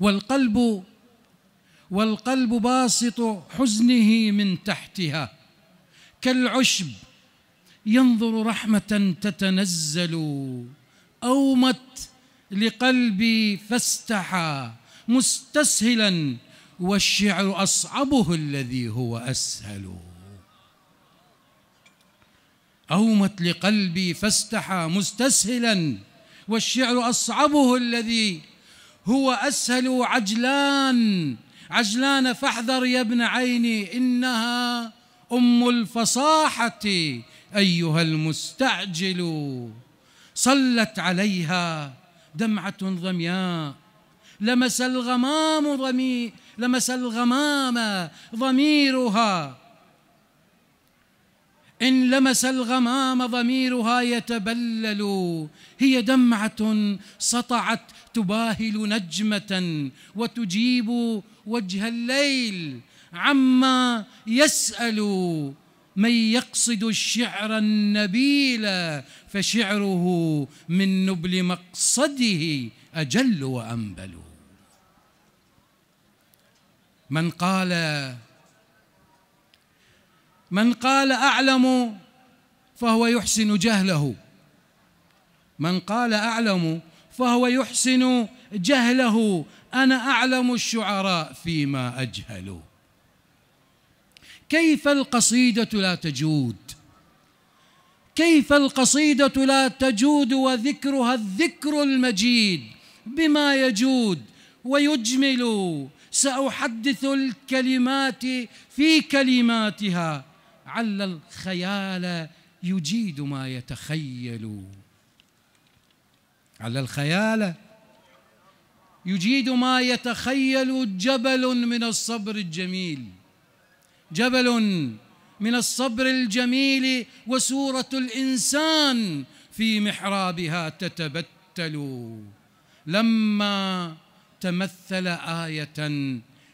والقلب والقلب باسط حزنه من تحتها كالعشب ينظر رحمة تتنزل أومت لقلبي فاستحى مستسهلا والشعر أصعبه الذي هو أسهل أومت لقلبي فاستحى مستسهلا والشعر أصعبه الذي هو أسهل عجلان عجلان فاحذر يا ابن عيني إنها أم الفصاحة أيها المستعجل صلت عليها دمعة ظمياء لمس الغمام ضمير لمس الغمام ضميرها إن لمس الغمام ضميرها يتبلل هي دمعة سطعت تباهل نجمة وتجيب وجه الليل عما يسأل من يقصد الشعر النبيل فشعره من نبل مقصده أجل وأنبل من قال من قال اعلم فهو يحسن جهله من قال اعلم فهو يحسن جهله انا اعلم الشعراء فيما اجهل كيف القصيده لا تجود كيف القصيده لا تجود وذكرها الذكر المجيد بما يجود ويجمل سأحدث الكلمات في كلماتها عل الخيال يجيد ما يتخيل على الخيال يجيد ما يتخيل جبل من الصبر الجميل جبل من الصبر الجميل وسوره الانسان في محرابها تتبتل لما تمثل آية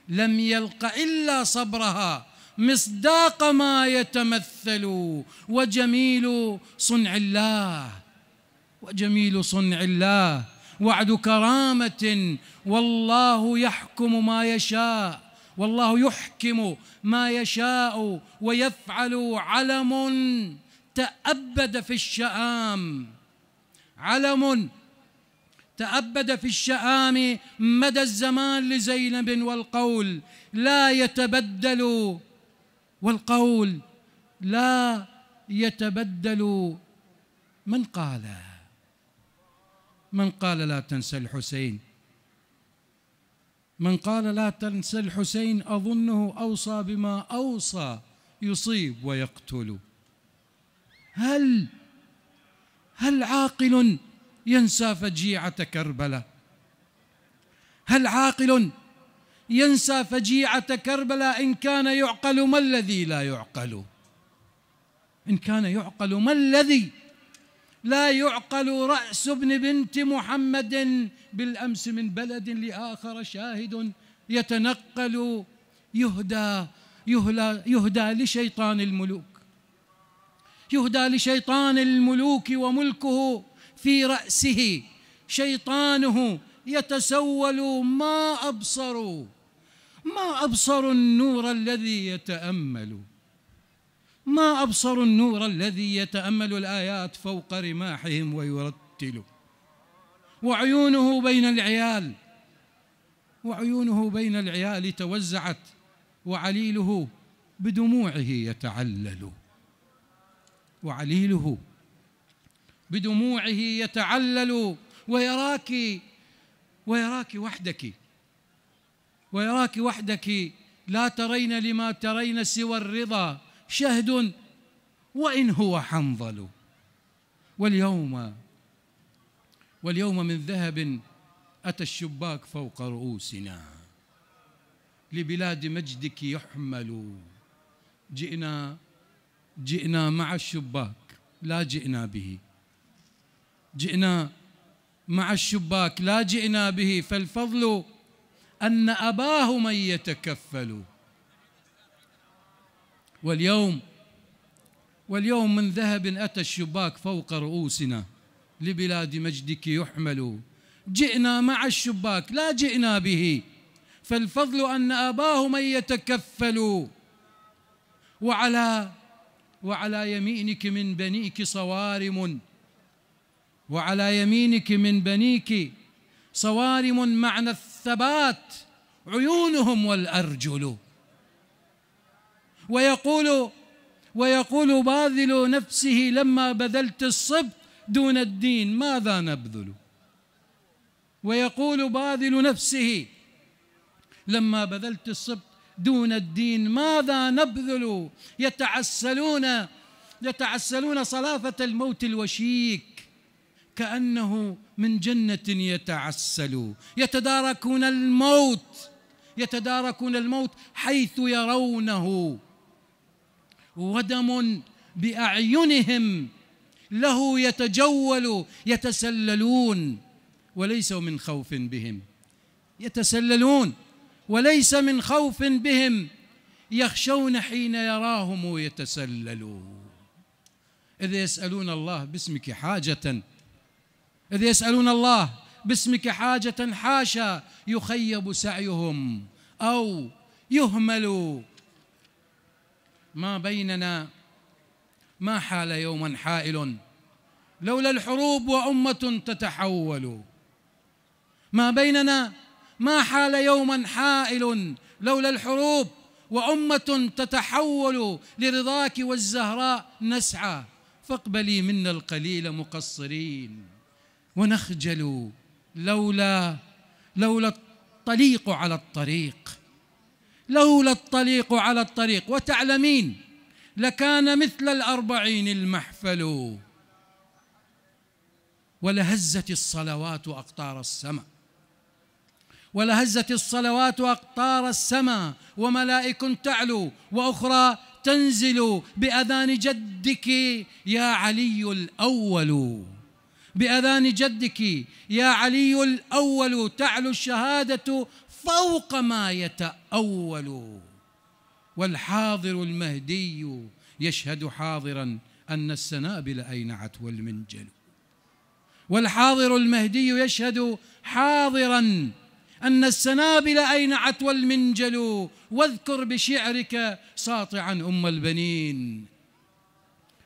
لم يلق إلا صبرها مصداق ما يتمثل وجميل صنع الله وجميل صنع الله وعد كرامة والله يحكم ما يشاء والله يحكم ما يشاء ويفعل علم تأبد في الشآم علم تأبد في الشآم مدى الزمان لزينب والقول لا يتبدل والقول لا يتبدل من قال من قال لا تنسى الحسين من قال لا تنسى الحسين أظنه أوصى بما أوصى يصيب ويقتل هل هل عاقل ينسى فجيعة كربلاء هل عاقل ينسى فجيعة كربلاء إن كان يعقل ما الذي لا يعقل إن كان يعقل ما الذي لا يعقل رأس ابن بنت محمد بالأمس من بلد لآخر شاهد يتنقل يهدى يهدى, يهدى لشيطان الملوك يهدى لشيطان الملوك وملكه في رأسه شيطانه يتسول ما أبصروا ما أبصروا النور الذي يتأمل ما أبصروا النور الذي يتأمل الآيات فوق رماحهم ويرتل وعيونه بين العيال وعيونه بين العيال توزعت وعليله بدموعه يتعلل وعليله بدموعه يتعلل ويراك ويراك وحدك ويراك وحدك لا ترين لما ترين سوى الرضا شهد وإن هو حنظل واليوم واليوم من ذهب أتى الشباك فوق رؤوسنا لبلاد مجدك يحمل جئنا جئنا مع الشباك لا جئنا به جئنا مع الشباك لا جئنا به فالفضل أن أباه من يتكفل واليوم واليوم من ذهب أتى الشباك فوق رؤوسنا لبلاد مجدك يحمل جئنا مع الشباك لا جئنا به فالفضل أن أباه من يتكفل وعلى وعلى يمينك من بنيك صوارم وعلى يمينك من بنيك صوارم معنى الثبات عيونهم والأرجل ويقول ويقول باذل نفسه لما بذلت الصبت دون الدين ماذا نبذل ويقول باذل نفسه لما بذلت الصبت دون الدين ماذا نبذل يتعسلون يتعسلون صلافة الموت الوشيك كأنه من جنة يتعسل يتداركون الموت يتداركون الموت حيث يرونه ودم بأعينهم له يتجول يتسللون وليس من خوف بهم يتسللون وليس من خوف بهم يخشون حين يراهم يتسللون إذ يسألون الله باسمك حاجة إذ يسألون الله باسمك حاجة حاشا يخيب سعيهم أو يهمل ما بيننا ما حال يوما حائل لولا الحروب وأمة تتحول ما بيننا ما حال يوما حائل لولا الحروب وأمة تتحول لرضاك والزهراء نسعى فاقبلي منا القليل مقصرين ونخجل لولا لولا الطليق على الطريق لولا الطليق على الطريق وتعلمين لكان مثل الأربعين المحفل ولهزت الصلوات أقطار السماء ولهزت الصلوات أقطار السماء وملائك تعلو وأخرى تنزل بأذان جدك يا علي الأول باذان جدك يا علي الاول تعلو الشهاده فوق ما يتاول والحاضر المهدي يشهد حاضرا ان السنابل اينعت والمنجل والحاضر المهدي يشهد حاضرا أن السنابل أينعت والمنجل واذكر بشعرك ساطعا أم البنين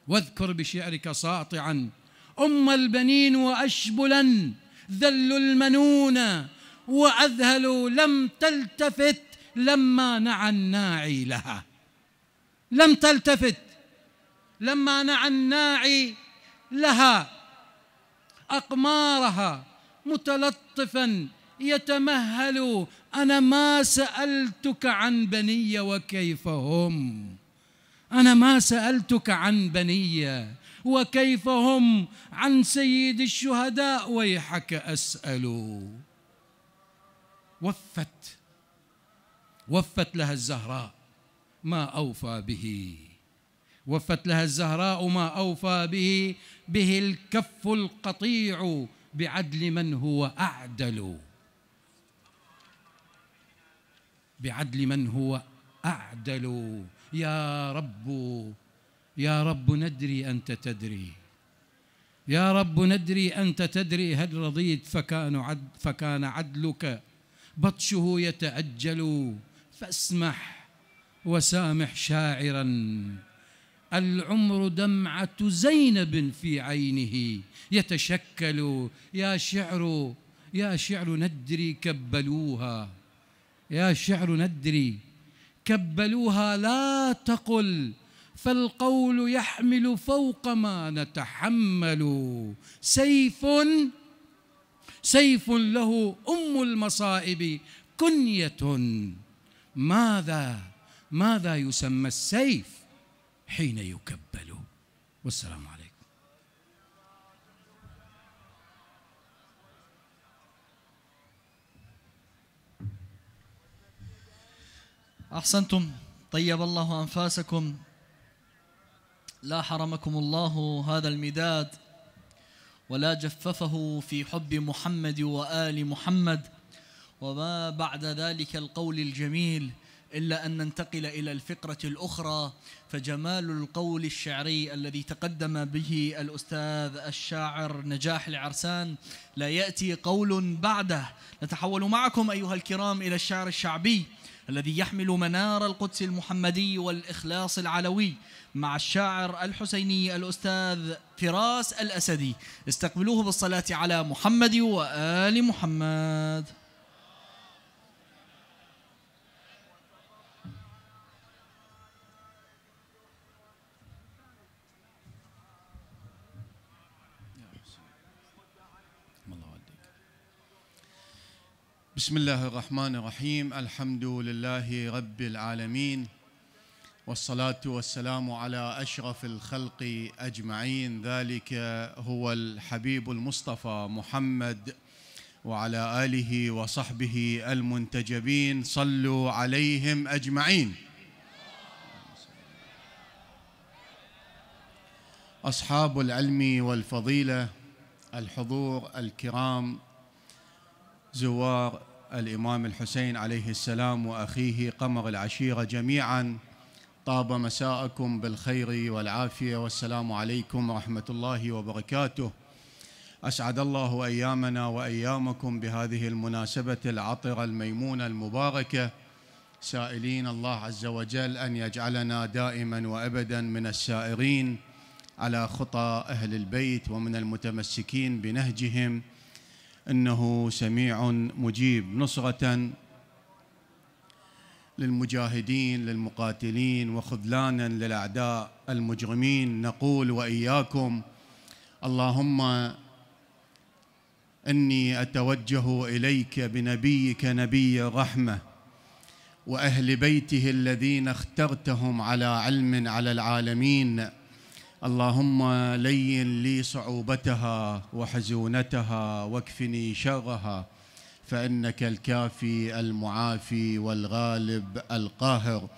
واذكر بشعرك ساطعا أم البنين وأشبلا ذلوا المنون وأذهلوا لم تلتفت لما نعى الناعي لها لم تلتفت لما نعى الناعي لها أقمارها متلطفا يتمهل أنا ما سألتك عن بني وكيف هم أنا ما سألتك عن بني وكيف هم عن سيد الشهداء ويحك أسأل وفت وفت لها الزهراء ما أوفى به وفت لها الزهراء ما أوفى به به الكف القطيع بعدل من هو أعدل بعدل من هو أعدل يا رب يا رب ندري أنت تدري يا رب ندري أنت تدري هل رضيت فكان, عد فكان عدلك بطشه يتأجل فاسمح وسامح شاعرا العمر دمعة زينب في عينه يتشكل يا شعر يا شعر ندري كبلوها يا شعر ندري كبلوها لا تقل فالقول يحمل فوق ما نتحمل سيف سيف له ام المصائب كنيه ماذا ماذا يسمى السيف حين يكبل والسلام عليكم احسنتم طيب الله انفاسكم لا حرمكم الله هذا المداد ولا جففه في حب محمد وآل محمد وما بعد ذلك القول الجميل إلا أن ننتقل إلى الفقرة الأخرى فجمال القول الشعري الذي تقدم به الأستاذ الشاعر نجاح العرسان لا يأتي قول بعده نتحول معكم أيها الكرام إلى الشعر الشعبي الذي يحمل منار القدس المحمدي والإخلاص العلوي مع الشاعر الحسيني الأستاذ فراس الأسدي استقبلوه بالصلاة على محمد وآل محمد بسم الله الرحمن الرحيم الحمد لله رب العالمين والصلاة والسلام على أشرف الخلق أجمعين ذلك هو الحبيب المصطفى محمد وعلى آله وصحبه المنتجبين صلوا عليهم أجمعين أصحاب العلم والفضيلة الحضور الكرام زوار الإمام الحسين عليه السلام وأخيه قمر العشيرة جميعاً طاب مساءكم بالخير والعافيه والسلام عليكم ورحمه الله وبركاته اسعد الله ايامنا وايامكم بهذه المناسبه العطره الميمونه المباركه سائلين الله عز وجل ان يجعلنا دائما وابدا من السائرين على خطى اهل البيت ومن المتمسكين بنهجهم انه سميع مجيب نصره للمجاهدين للمقاتلين وخذلانا للاعداء المجرمين نقول واياكم اللهم اني اتوجه اليك بنبيك نبي الرحمه واهل بيته الذين اخترتهم على علم على العالمين اللهم لين لي صعوبتها وحزونتها واكفني شرها فإنك الكافي المعافي والغالب القاهر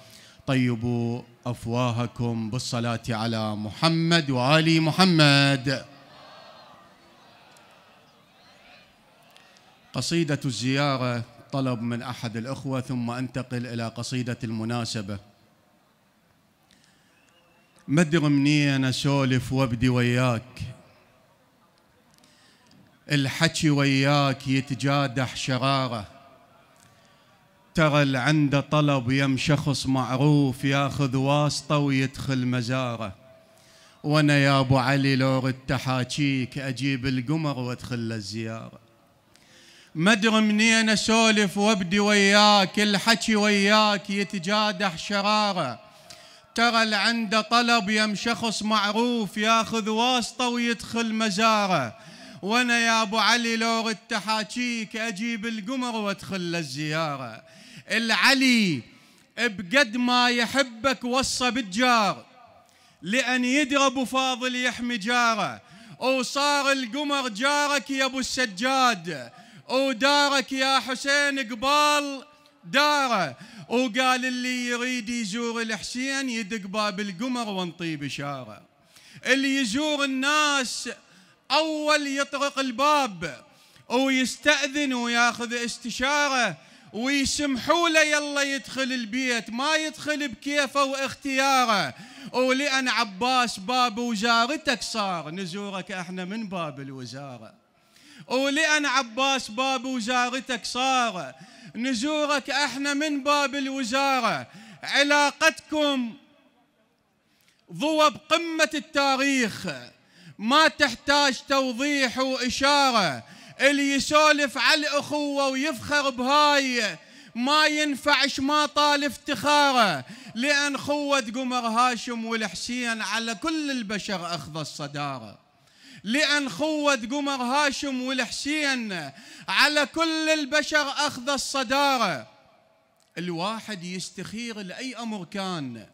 طيبوا أفواهكم بالصلاة على محمد وآل محمد قصيدة الزيارة طلب من أحد الأخوة ثم أنتقل إلى قصيدة المناسبة مدر ادري منين اسولف وابدي وياك الحكي وياك يتجادح شراره ترى اللي عنده طلب يم شخص معروف ياخذ واسطه ويدخل مزاره وانا يا ابو علي لو ردت احاكيك اجيب القمر وادخل للزياره ما ادري منين اسولف وابدي وياك الحكي وياك يتجادح شراره ترى اللي عنده طلب يم شخص معروف ياخذ واسطه ويدخل مزاره وانا يا ابو علي لو ردت حاجيك اجيب القمر وادخل للزياره العلي بقد ما يحبك وصى بالجار لأن يدرى أبو فاضل يحمي جاره وصار القمر جارك يا أبو السجاد ودارك يا حسين قبال داره وقال اللي يريد يزور الحسين يدق باب القمر ونطيب إشارة اللي يزور الناس أول يطرق الباب ويستأذن وياخذ استشارة ويسمحوا له يلا يدخل البيت ما يدخل بكيفه واختياره ولأن عباس باب وزارتك صار نزورك احنا من باب الوزارة ولأن عباس باب وزارتك صار نزورك احنا من باب الوزارة علاقتكم ضوى بقمة التاريخ ما تحتاج توضيح وإشارة اللي يسولف على الأخوة ويفخر بهاي ما ينفعش ما طال افتخاره لأن خوة قمر هاشم والحسين على كل البشر أخذ الصدارة لأن خوة قمر هاشم والحسين على كل البشر أخذ الصدارة الواحد يستخير لأي أمر كان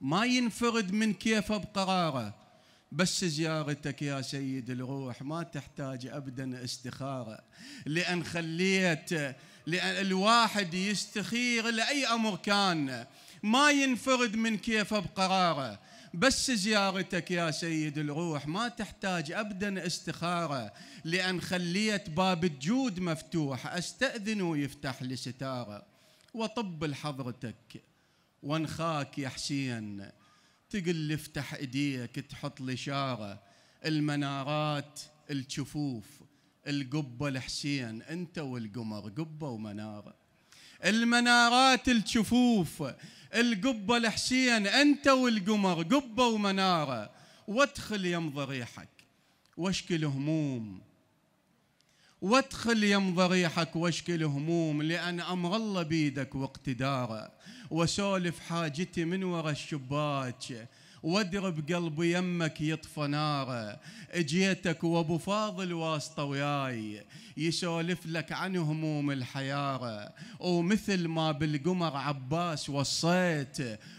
ما ينفرد من كيفه بقراره بس زيارتك يا سيد الروح ما تحتاج ابدا استخاره لان خليت لان الواحد يستخير لاي امر كان ما ينفرد من كيفه بقراره بس زيارتك يا سيد الروح ما تحتاج ابدا استخاره لان خليت باب الجود مفتوح استاذن ويفتح لي ستاره وطب لحضرتك وانخاك يا حسين تقل افتح ايديك تحط الاشاره المنارات الجفوف القبه الحسين انت والقمر قبه ومناره المنارات الجفوف القبه الحسين انت والقمر قبه ومناره وادخل يم ضريحك واشكل هموم وادخل يم ضريحك واشكل هموم لأن أمر الله بيدك واقتداره واسولف حاجتي من ورا الشباك واضرب قلبي يمك يطفى ناره اجيتك وابو فاضل واسطه وياي يسولف لك عن هموم الحياره ومثل ما بالقمر عباس وصيت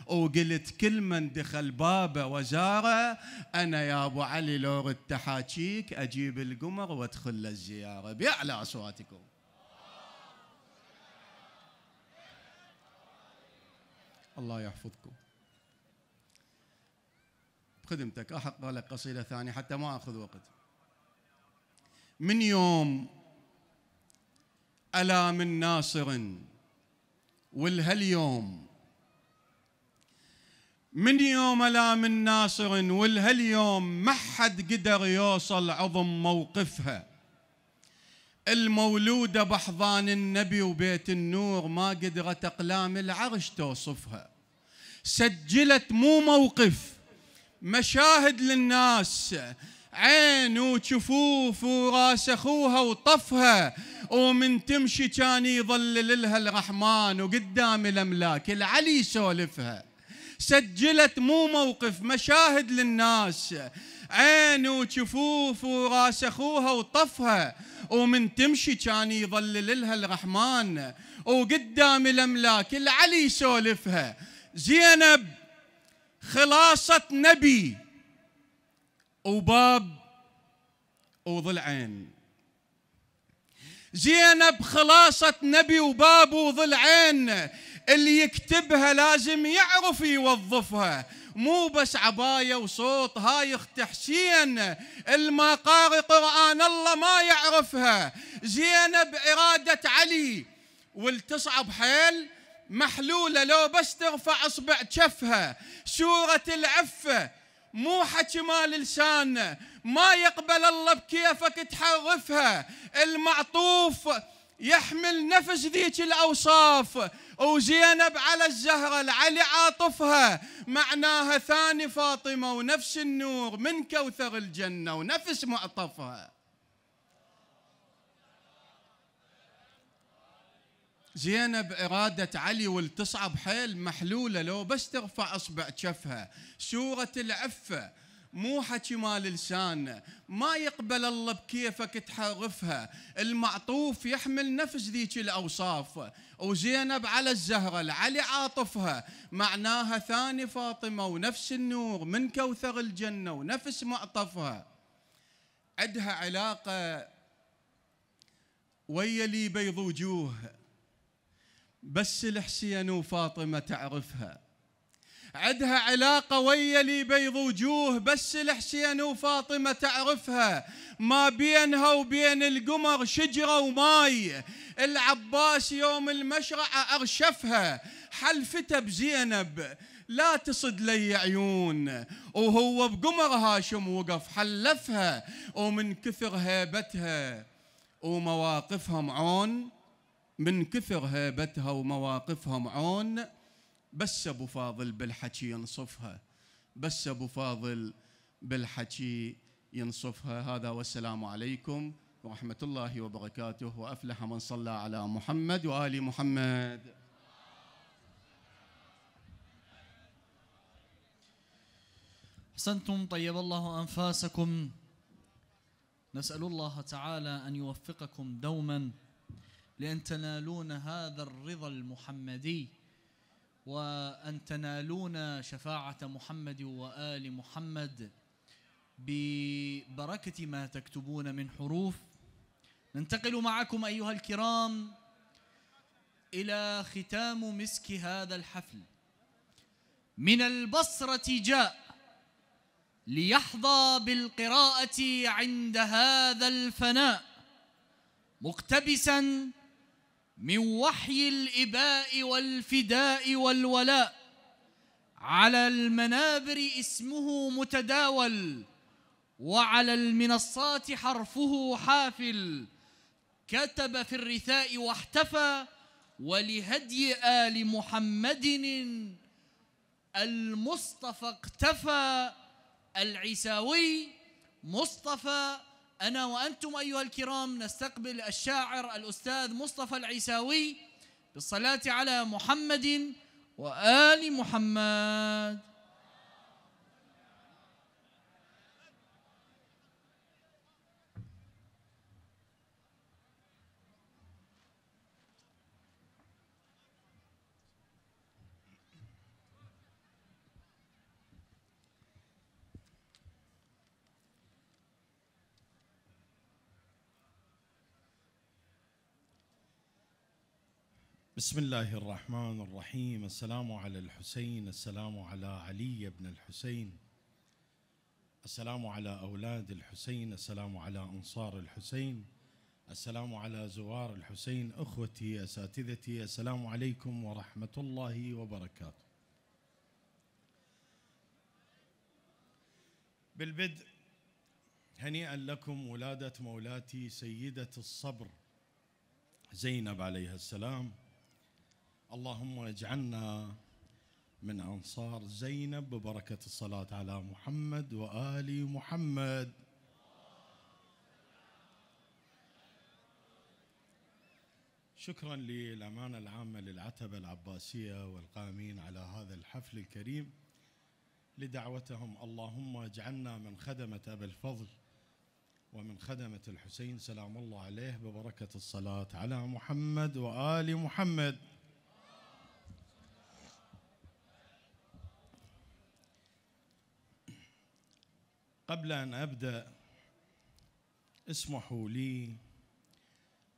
وقلت كل من دخل بابه وزاره انا يا ابو علي لو ردت اجيب القمر وادخل للزياره باعلى اصواتكم الله يحفظكم بخدمتك أحق لك قصيدة ثانية حتى ما أخذ وقت من يوم ألا من ناصر والهاليوم من يوم الا من ناصر والهاليوم ما حد قدر يوصل عظم موقفها المولودة بحضان النبي وبيت النور ما قدرت أقلام العرش توصفها سجلت مو موقف مشاهد للناس عين وشفوف وراس اخوها وطفها ومن تمشي كان يظلل لها الرحمن وقدام الاملاك العلي سولفها سجلت مو موقف مشاهد للناس عين وشفوف وراسخوها وطفها ومن تمشي كان يظلل لها الرحمن وقدام الاملاك العلي يسولفها زينب خلاصة نبي وباب وضلعين زينب خلاصة نبي وباب وضلعين اللي يكتبها لازم يعرف يوظفها مو بس عباية وصوت هايخ تحسين قاري قرآن الله ما يعرفها زينب إرادة علي والتصعب حيل محلولة لو بس ترفع أصبع كفها سورة العفة مو حكي مال لسان ما يقبل الله بكيفك تحرفها المعطوف يحمل نفس ذيك الأوصاف وزينب على الزهرة علي عاطفها معناها ثاني فاطمة ونفس النور من كوثر الجنة ونفس معطفها زينب إرادة علي والتصعب حيل محلولة لو بس ترفع أصبع كفها سورة العفة مو حكي مال لسان ما يقبل الله بكيفك تحرفها المعطوف يحمل نفس ذيك الأوصاف وزينب على الزهرة لعلي عاطفها معناها ثاني فاطمة ونفس النور من كوثر الجنة ونفس معطفها عندها علاقة ويا لي بيض وجوه بس الحسين وفاطمة تعرفها عدها علاقة ويا لي بيض وجوه بس الحسين وفاطمة تعرفها ما بينها وبين القمر شجرة وماي العباس يوم المشرعة أرشفها حلفته بزينب لا تصد لي عيون وهو بقمر هاشم وقف حلفها ومن كثر هيبتها ومواقفها معون من كثر هيبتها ومواقفها معون بس ابو فاضل بالحكي ينصفها بس ابو فاضل بالحكي ينصفها هذا والسلام عليكم ورحمه الله وبركاته وافلح من صلى على محمد وال محمد احسنتم طيب الله انفاسكم نسال الله تعالى ان يوفقكم دوما لان تنالون هذا الرضا المحمدي وأن تنالون شفاعة محمد وآل محمد ببركة ما تكتبون من حروف ننتقل معكم أيها الكرام إلى ختام مسك هذا الحفل من البصرة جاء ليحظى بالقراءة عند هذا الفناء مقتبسا من وحي الإباء والفداء والولاء على المنابر اسمه متداول وعلى المنصات حرفه حافل كتب في الرثاء واحتفى ولهدي آل محمد المصطفى اقتفى العساوي مصطفى أنا وأنتم أيها الكرام نستقبل الشاعر الأستاذ مصطفى العيساوي بالصلاة على محمد وآل محمد بسم الله الرحمن الرحيم السلام على الحسين السلام على علي بن الحسين السلام على اولاد الحسين السلام على انصار الحسين السلام على زوار الحسين اخوتي اساتذتي السلام عليكم ورحمه الله وبركاته بالبدء هنيئا لكم ولاده مولاتي سيده الصبر زينب عليها السلام اللهم اجعلنا من انصار زينب ببركه الصلاه على محمد وال محمد شكرا للامانه العامه للعتبه العباسيه والقائمين على هذا الحفل الكريم لدعوتهم اللهم اجعلنا من خدمه ابا الفضل ومن خدمه الحسين سلام الله عليه ببركه الصلاه على محمد وال محمد قبل ان ابدا اسمحوا لي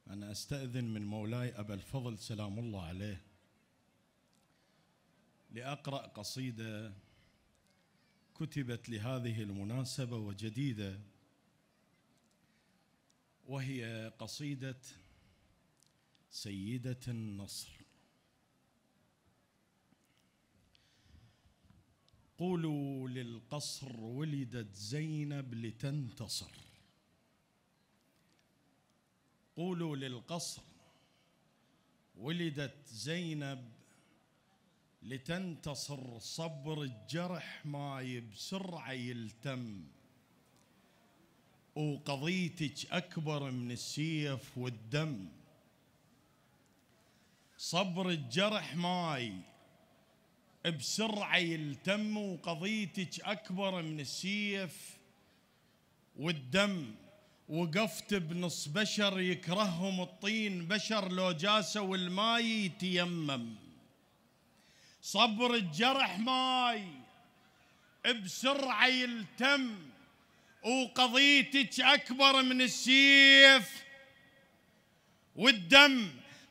ان استاذن من مولاي ابا الفضل سلام الله عليه لاقرا قصيده كتبت لهذه المناسبه وجديده وهي قصيده سيده النصر قولوا للقصر ولدت زينب لتنتصر قولوا للقصر ولدت زينب لتنتصر صبر الجرح ما بسرعة يلتم وقضيتك أكبر من السيف والدم صبر الجرح ماي بسرعة يلتم وقضيتك أكبر من السيف والدم وقفت بنص بشر يكرههم الطين بشر لو جاسوا الماي يتيمم صبر الجرح ماي بسرعة يلتم وقضيتك أكبر من السيف والدم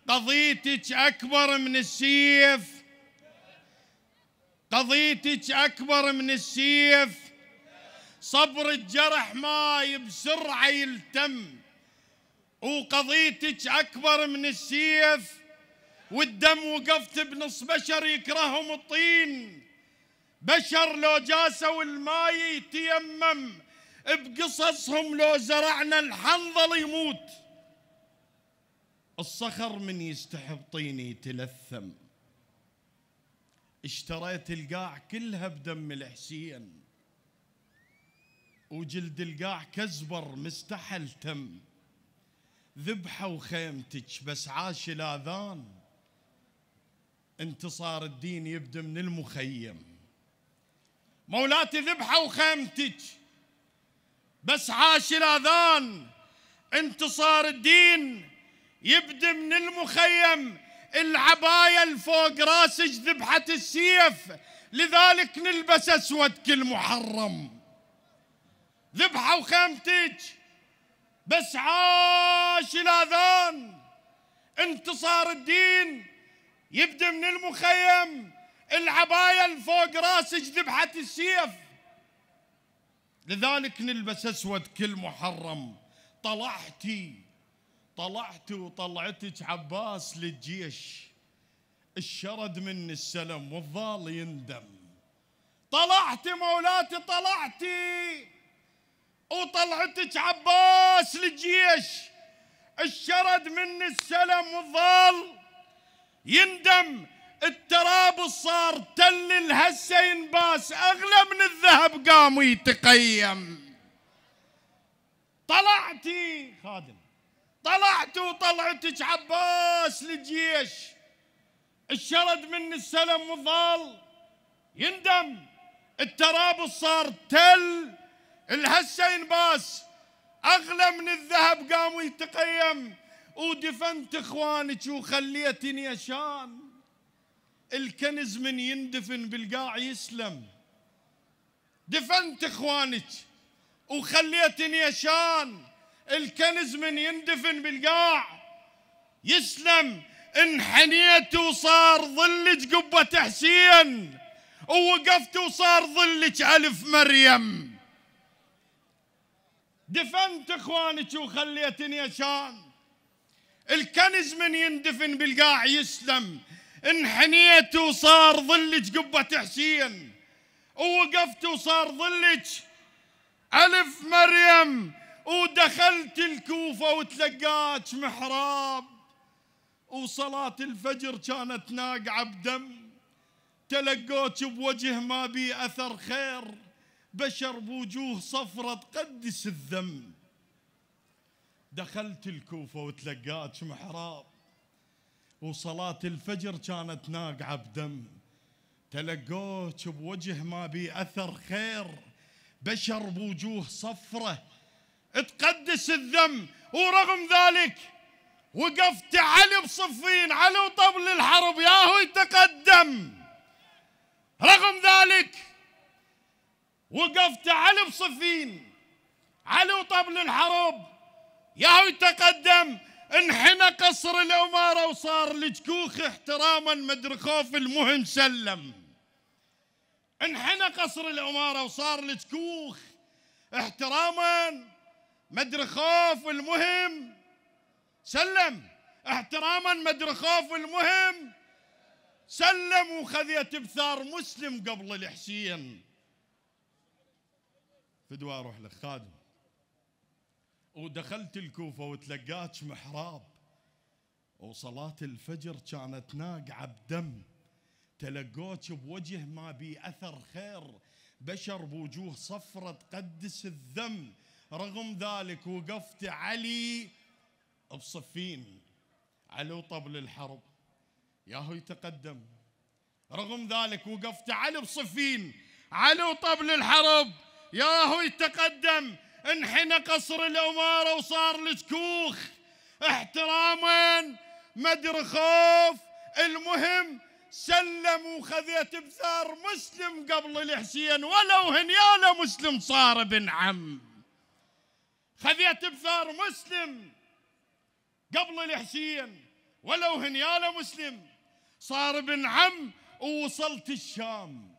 قضيتك أكبر من السيف قضيتك أكبر من السيف صبر الجرح ماي بسرعة يلتم وقضيتك أكبر من السيف والدم وقفت بنص بشر يكرههم الطين بشر لو جاسوا الماي يتيمم بقصصهم لو زرعنا الحنظل يموت الصخر من يستحب طيني يتلثم اشتريت القاع كلها بدم الحسين وجلد القاع كزبر مستحل تم ذبحوا خيمتك بس عاش الاذان انتصار الدين يبدا من المخيم مولاتي ذبحوا خيمتك بس عاش الاذان انتصار الدين يبدا من المخيم العباية الفوق راسك ذبحة السيف لذلك نلبس أسود كل محرم ذبحة وخيمتك بس عاش الأذان انتصار الدين يبدأ من المخيم العباية الفوق راسك ذبحة السيف لذلك نلبس أسود كل محرم طلعتي طلعت وطلعتك عباس للجيش الشرد من السلم والظال يندم طلعتي مولاتي طلعتي وطلعتك عباس للجيش الشرد من السلم والظال يندم التراب صار تل الهسه ينباس اغلى من الذهب قام يتقيم طلعتي خادم طلعت وطلعتك عباس للجيش الشرد من السلم وظل يندم الترابط صار تل الهسه ينباس اغلى من الذهب قام يتقيم ودفنت اخوانك وخليتني اشان الكنز من يندفن بالقاع يسلم دفنت اخوانك وخليتني اشان الكنز من يندفن بالقاع يسلم انحنيت وصار ظلج قبة حسين ووقفت وصار ظلج ألف مريم دفنت اخوانك وخليتني شان الكنز من يندفن بالقاع يسلم انحنيت وصار ظلج قبة حسين ووقفت وصار ظلج ألف مريم ودخلت الكوفة وتلقاك محراب وصلاة الفجر كانت ناقعة بدم تلقوك بوجه ما بي أثر خير بشر بوجوه صفرة تقدس الذم دخلت الكوفة وتلقاك محراب وصلاة الفجر كانت ناقعة بدم تلقوك بوجه ما بي أثر خير بشر بوجوه صفرة تقدس الذم ورغم ذلك وقفت علي بصفين علي وطبل الحرب ياهو يتقدم رغم ذلك وقفت علي بصفين علي وطبل الحرب ياهو يتقدم انحنى قصر الأمارة وصار لجكوخ احتراما مدرخوف المهم سلم انحنى قصر الأمارة وصار لجكوخ احتراما خوف المهم سلم احتراما خوف المهم سلم وخذيت بثار مسلم قبل الحسين فدوى اروح للخادم ودخلت الكوفه وتلقاك محراب وصلاه الفجر كانت ناقعه بدم تلقوك بوجه ما بي اثر خير بشر بوجوه صفرة تقدس الذم رغم ذلك وقفت علي بصفين علي طبل الحرب ياهو يتقدم رغم ذلك وقفت علي بصفين علي طبل الحرب ياهو يتقدم انحنى قصر الأمارة وصار لشكوخ احتراما مدري خوف المهم سلم وخذيت بثار مسلم قبل الحسين ولو هن يا مسلم صار ابن عم خذيت بثار مسلم قبل الحسين ولو هنياله مسلم صار ابن عم ووصلت الشام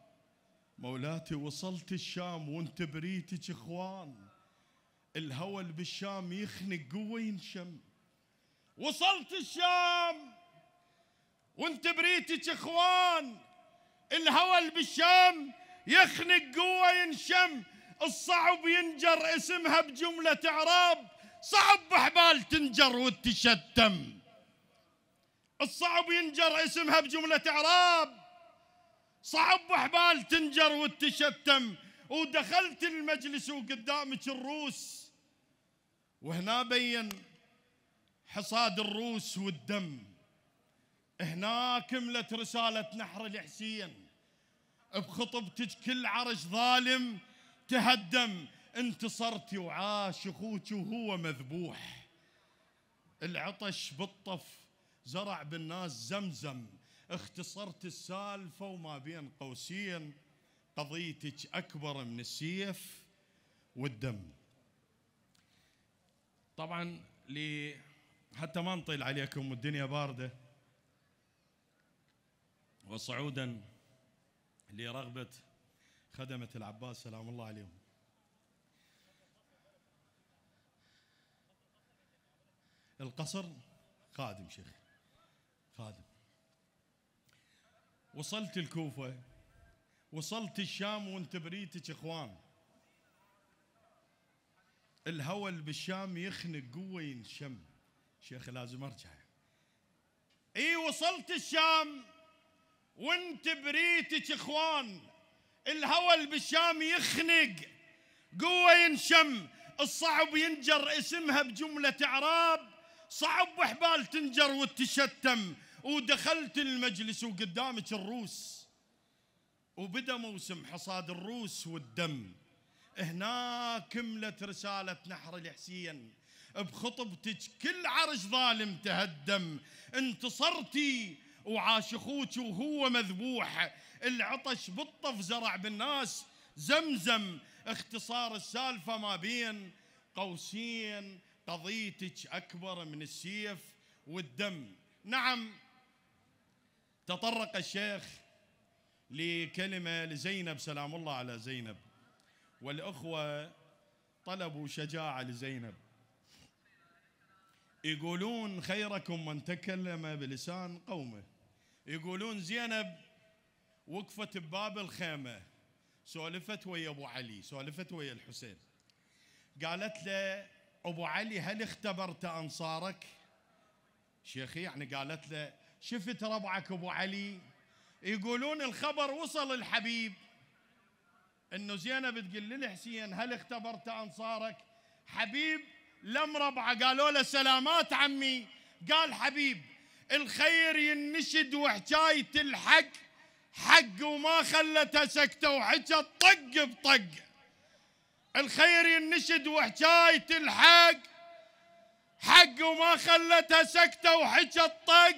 مولاتي وصلت الشام وانت بريتك اخوان الهوى اللي بالشام يخنق قوه ينشم وصلت الشام وانت بريتك اخوان الهوى اللي بالشام يخنق قوه ينشم الصعب ينجر اسمها بجملة إعراب صعب بحبال تنجر وتتشتم الصعب ينجر اسمها بجملة إعراب صعب بحبال تنجر وتتشتم ودخلت المجلس وقدامك الروس وهنا بين حصاد الروس والدم هنا كملت رسالة نحر الحسين بخطبتك كل عرش ظالم تهدم انتصرتي وعاش اخوك وهو مذبوح العطش بالطف زرع بالناس زمزم اختصرت السالفه وما بين قوسين قضيتك اكبر من السيف والدم طبعا لي حتى ما نطيل عليكم والدنيا بارده وصعودا لرغبه خدمة العباس سلام الله عليهم القصر خادم شيخ خادم وصلت الكوفة وصلت الشام وانت بريتك اخوان الهوى اللي بالشام يخنق قوة ينشم شيخ لازم ارجع اي وصلت الشام وانت بريتك اخوان الهوى اللي بالشام يخنق قوة ينشم الصعب ينجر اسمها بجملة اعراب صعب وحبال تنجر وتشتم ودخلت المجلس وقدامك الروس وبدا موسم حصاد الروس والدم هنا كملت رسالة نحر الحسين بخطبتك كل عرش ظالم تهدم انتصرتي وعاش اخوك وهو مذبوح العطش بالطف زرع بالناس زمزم اختصار السالفة ما بين قوسين قضيتك أكبر من السيف والدم نعم تطرق الشيخ لكلمة لزينب سلام الله على زينب والأخوة طلبوا شجاعة لزينب يقولون خيركم من تكلم بلسان قومه يقولون زينب وقفت بباب الخيمه سولفت ويا ابو علي سولفت ويا الحسين قالت له ابو علي هل اختبرت انصارك شيخي يعني قالت له شفت ربعك ابو علي يقولون الخبر وصل الحبيب انه زينب تقول للحسين هل اختبرت انصارك حبيب لم ربعه قالوا له سلامات عمي قال حبيب الخير ينشد وحجايه الحق حق وما خلته سكته وحكى طق بطق الخير ينشد وحكاية الحق حق وما خلته سكته وحكى طق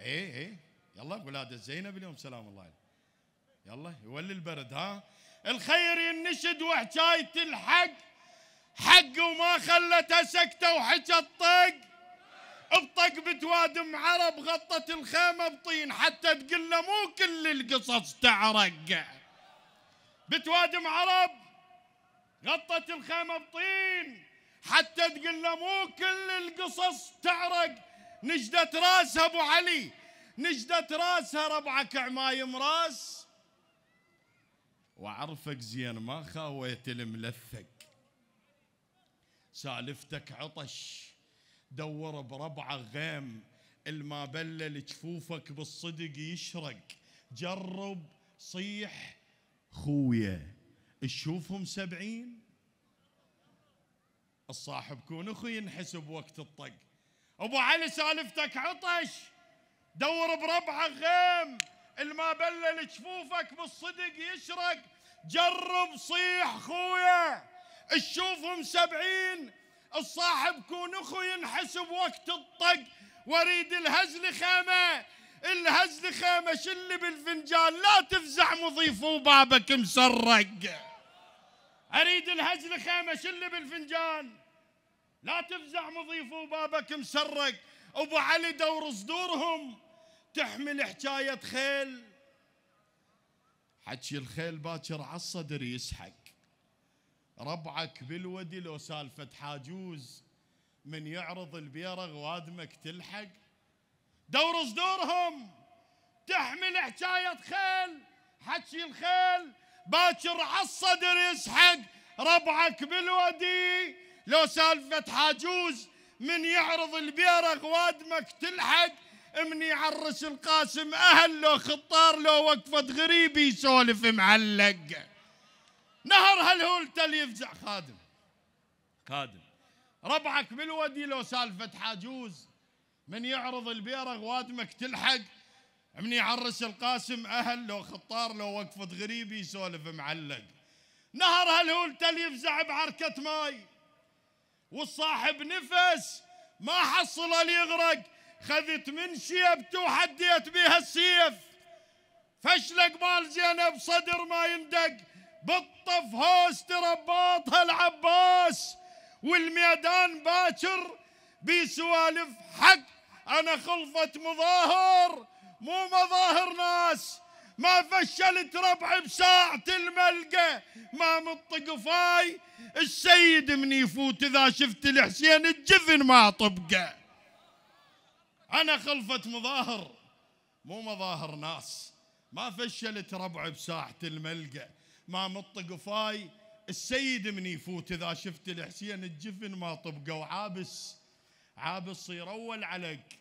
ايه ايه يلا ولادة زينب اليوم سلام الله يلا يولي البرد ها الخير ينشد وحكاية الحق حق وما خلته سكته وحكى طق بطق بتوادم عرب غطت الخيمة بطين حتى تقول له مو كل القصص تعرق بتوادم عرب غطت الخيمة بطين حتى تقول له مو كل القصص تعرق نجدت راسها ابو علي نجدت راسها ربعك عمايم راس وعرفك زين ما خاويت الملثق سالفتك عطش دور بربعه غام الما بلل جفوفك بالصدق يشرق جرب صيح خويا تشوفهم سبعين الصاحب كون اخوي ينحسب وقت الطق ابو علي سالفتك عطش دور بربعه غيم الما بلل جفوفك بالصدق يشرق جرب صيح خويا تشوفهم سبعين الصاحب كون اخو ينحسب وقت الطق واريد الهزل خيمه الهزل خيمه شل بالفنجان لا تفزع مضيف وبابك مسرق اريد الهزل خيمه شل بالفنجان لا تفزع مضيف وبابك مسرق ابو علي دور صدورهم تحمل حكايه خيل حكي الخيل باكر على الصدر يسحق ربعك بالودي لو سالفة حاجوز من يعرض البيرة غوادمك تلحق دور صدورهم تحمل حكاية خيل حكي الخيل باكر عالصدر يسحق ربعك بالودي لو سالفة حاجوز من يعرض البيرة غوادمك تلحق من يعرس القاسم أهل لو خطار لو وقفة غريبي يسولف معلق نهر هالهول تل يفزع خادم خادم ربعك بالودي لو سالفة حاجوز من يعرض البيرة وادمك تلحق من يعرس القاسم أهل لو خطار لو وقفة غريب يسولف معلق نهر هالهول تل يفزع بعركة ماي والصاحب نفس ما حصل ليغرق خذت من شيبته وحديت بها السيف فشل قبال زينب صدر ما يندق هوست ترباطها العباس والميدان باكر بيسوالف حق انا خلفة مظاهر مو مظاهر ناس ما فشلت ربع بساعة الملقى ما مطقفاي السيد من يفوت اذا شفت الحسين الجفن ما طبقه انا خلفة مظاهر مو مظاهر ناس ما فشلت ربع بساعة الملقى ما مط قفاي السيد من يفوت اذا شفت الحسين الجفن ما طبقه وعابس عابس يرول عليك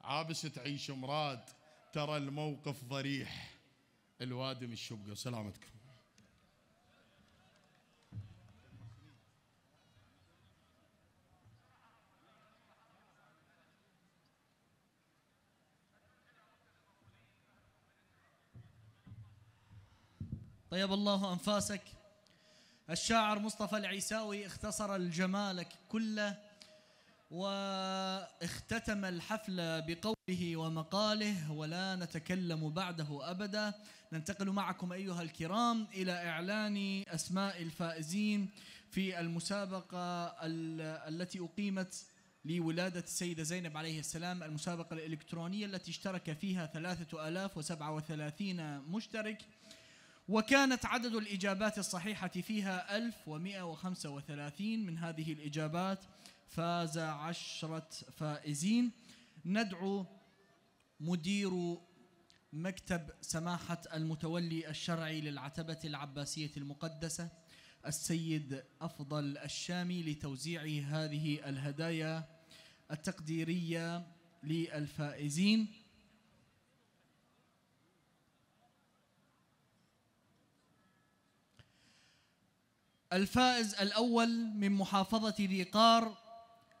عابس تعيش مراد ترى الموقف ضريح الوادم الشبقه سلامتكم طيب الله أنفاسك الشاعر مصطفى العيساوي اختصر الجمال كله واختتم الحفل بقوله ومقاله ولا نتكلم بعده أبدا ننتقل معكم أيها الكرام إلى إعلان أسماء الفائزين في المسابقة التي أقيمت لولادة السيدة زينب عليه السلام المسابقة الإلكترونية التي اشترك فيها 3037 مشترك وكانت عدد الإجابات الصحيحة فيها 1135 من هذه الإجابات فاز عشرة فائزين ندعو مدير مكتب سماحة المتولي الشرعي للعتبة العباسية المقدسة السيد أفضل الشامي لتوزيع هذه الهدايا التقديرية للفائزين الفائز الأول من محافظة ذي قار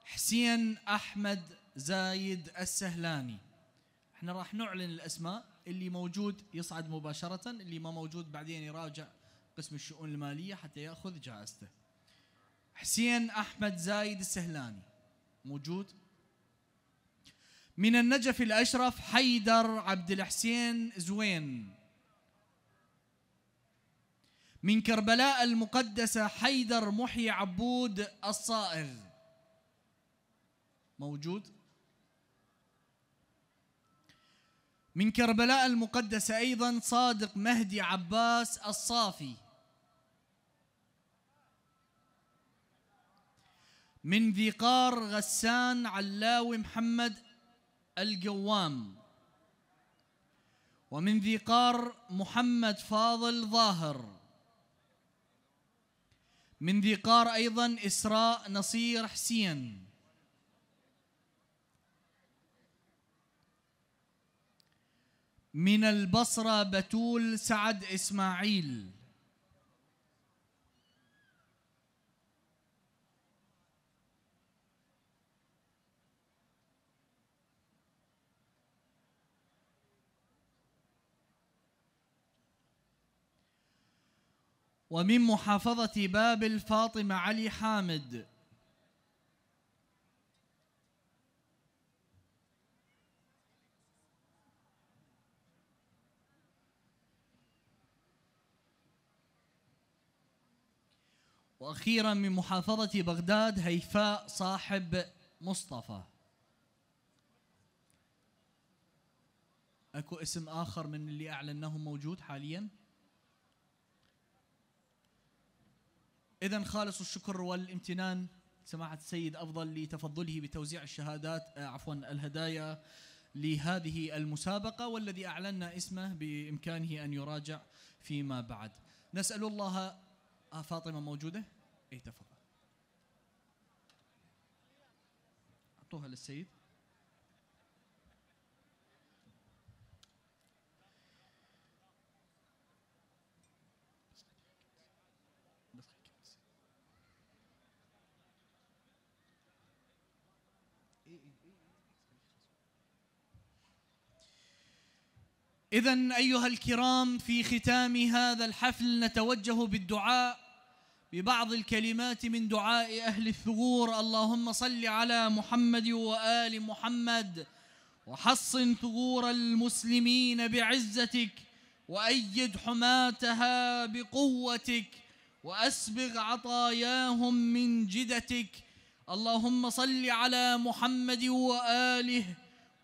حسين أحمد زايد السهلاني احنا راح نعلن الأسماء اللي موجود يصعد مباشرة اللي ما موجود بعدين يراجع قسم الشؤون المالية حتى يأخذ جائزته حسين أحمد زايد السهلاني موجود من النجف الأشرف حيدر عبد الحسين زوين من كربلاء المقدسة حيدر محي عبود الصائغ موجود من كربلاء المقدسة أيضا صادق مهدي عباس الصافي من ذي قار غسان علاوي محمد القوام ومن ذي قار محمد فاضل ظاهر من ذي قار أيضا إسراء نصير حسين من البصرة بتول سعد إسماعيل ومن محافظة بابل فاطمة علي حامد وأخيرا من محافظة بغداد هيفاء صاحب مصطفى أكو اسم آخر من اللي أعلنهم موجود حالياً؟ إذا خالص الشكر والامتنان سماحة السيد أفضل لتفضله بتوزيع الشهادات آه، عفوا الهدايا لهذه المسابقة والذي أعلنا اسمه بإمكانه أن يراجع فيما بعد نسأل الله آه، فاطمة موجودة؟ اي تفضل أعطوها للسيد إذا أيها الكرام في ختام هذا الحفل نتوجه بالدعاء ببعض الكلمات من دعاء أهل الثغور اللهم صل على محمد وآل محمد وحصن ثغور المسلمين بعزتك وأيد حماتها بقوتك وأسبغ عطاياهم من جدتك اللهم صل على محمد وآله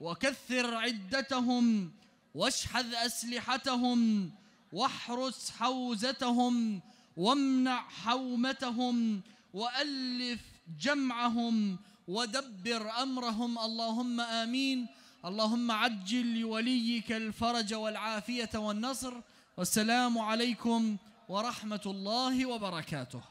وكثر عدتهم واشحذ أسلحتهم واحرس حوزتهم وامنع حومتهم وألف جمعهم ودبر أمرهم اللهم آمين اللهم عجل لوليك الفرج والعافية والنصر والسلام عليكم ورحمة الله وبركاته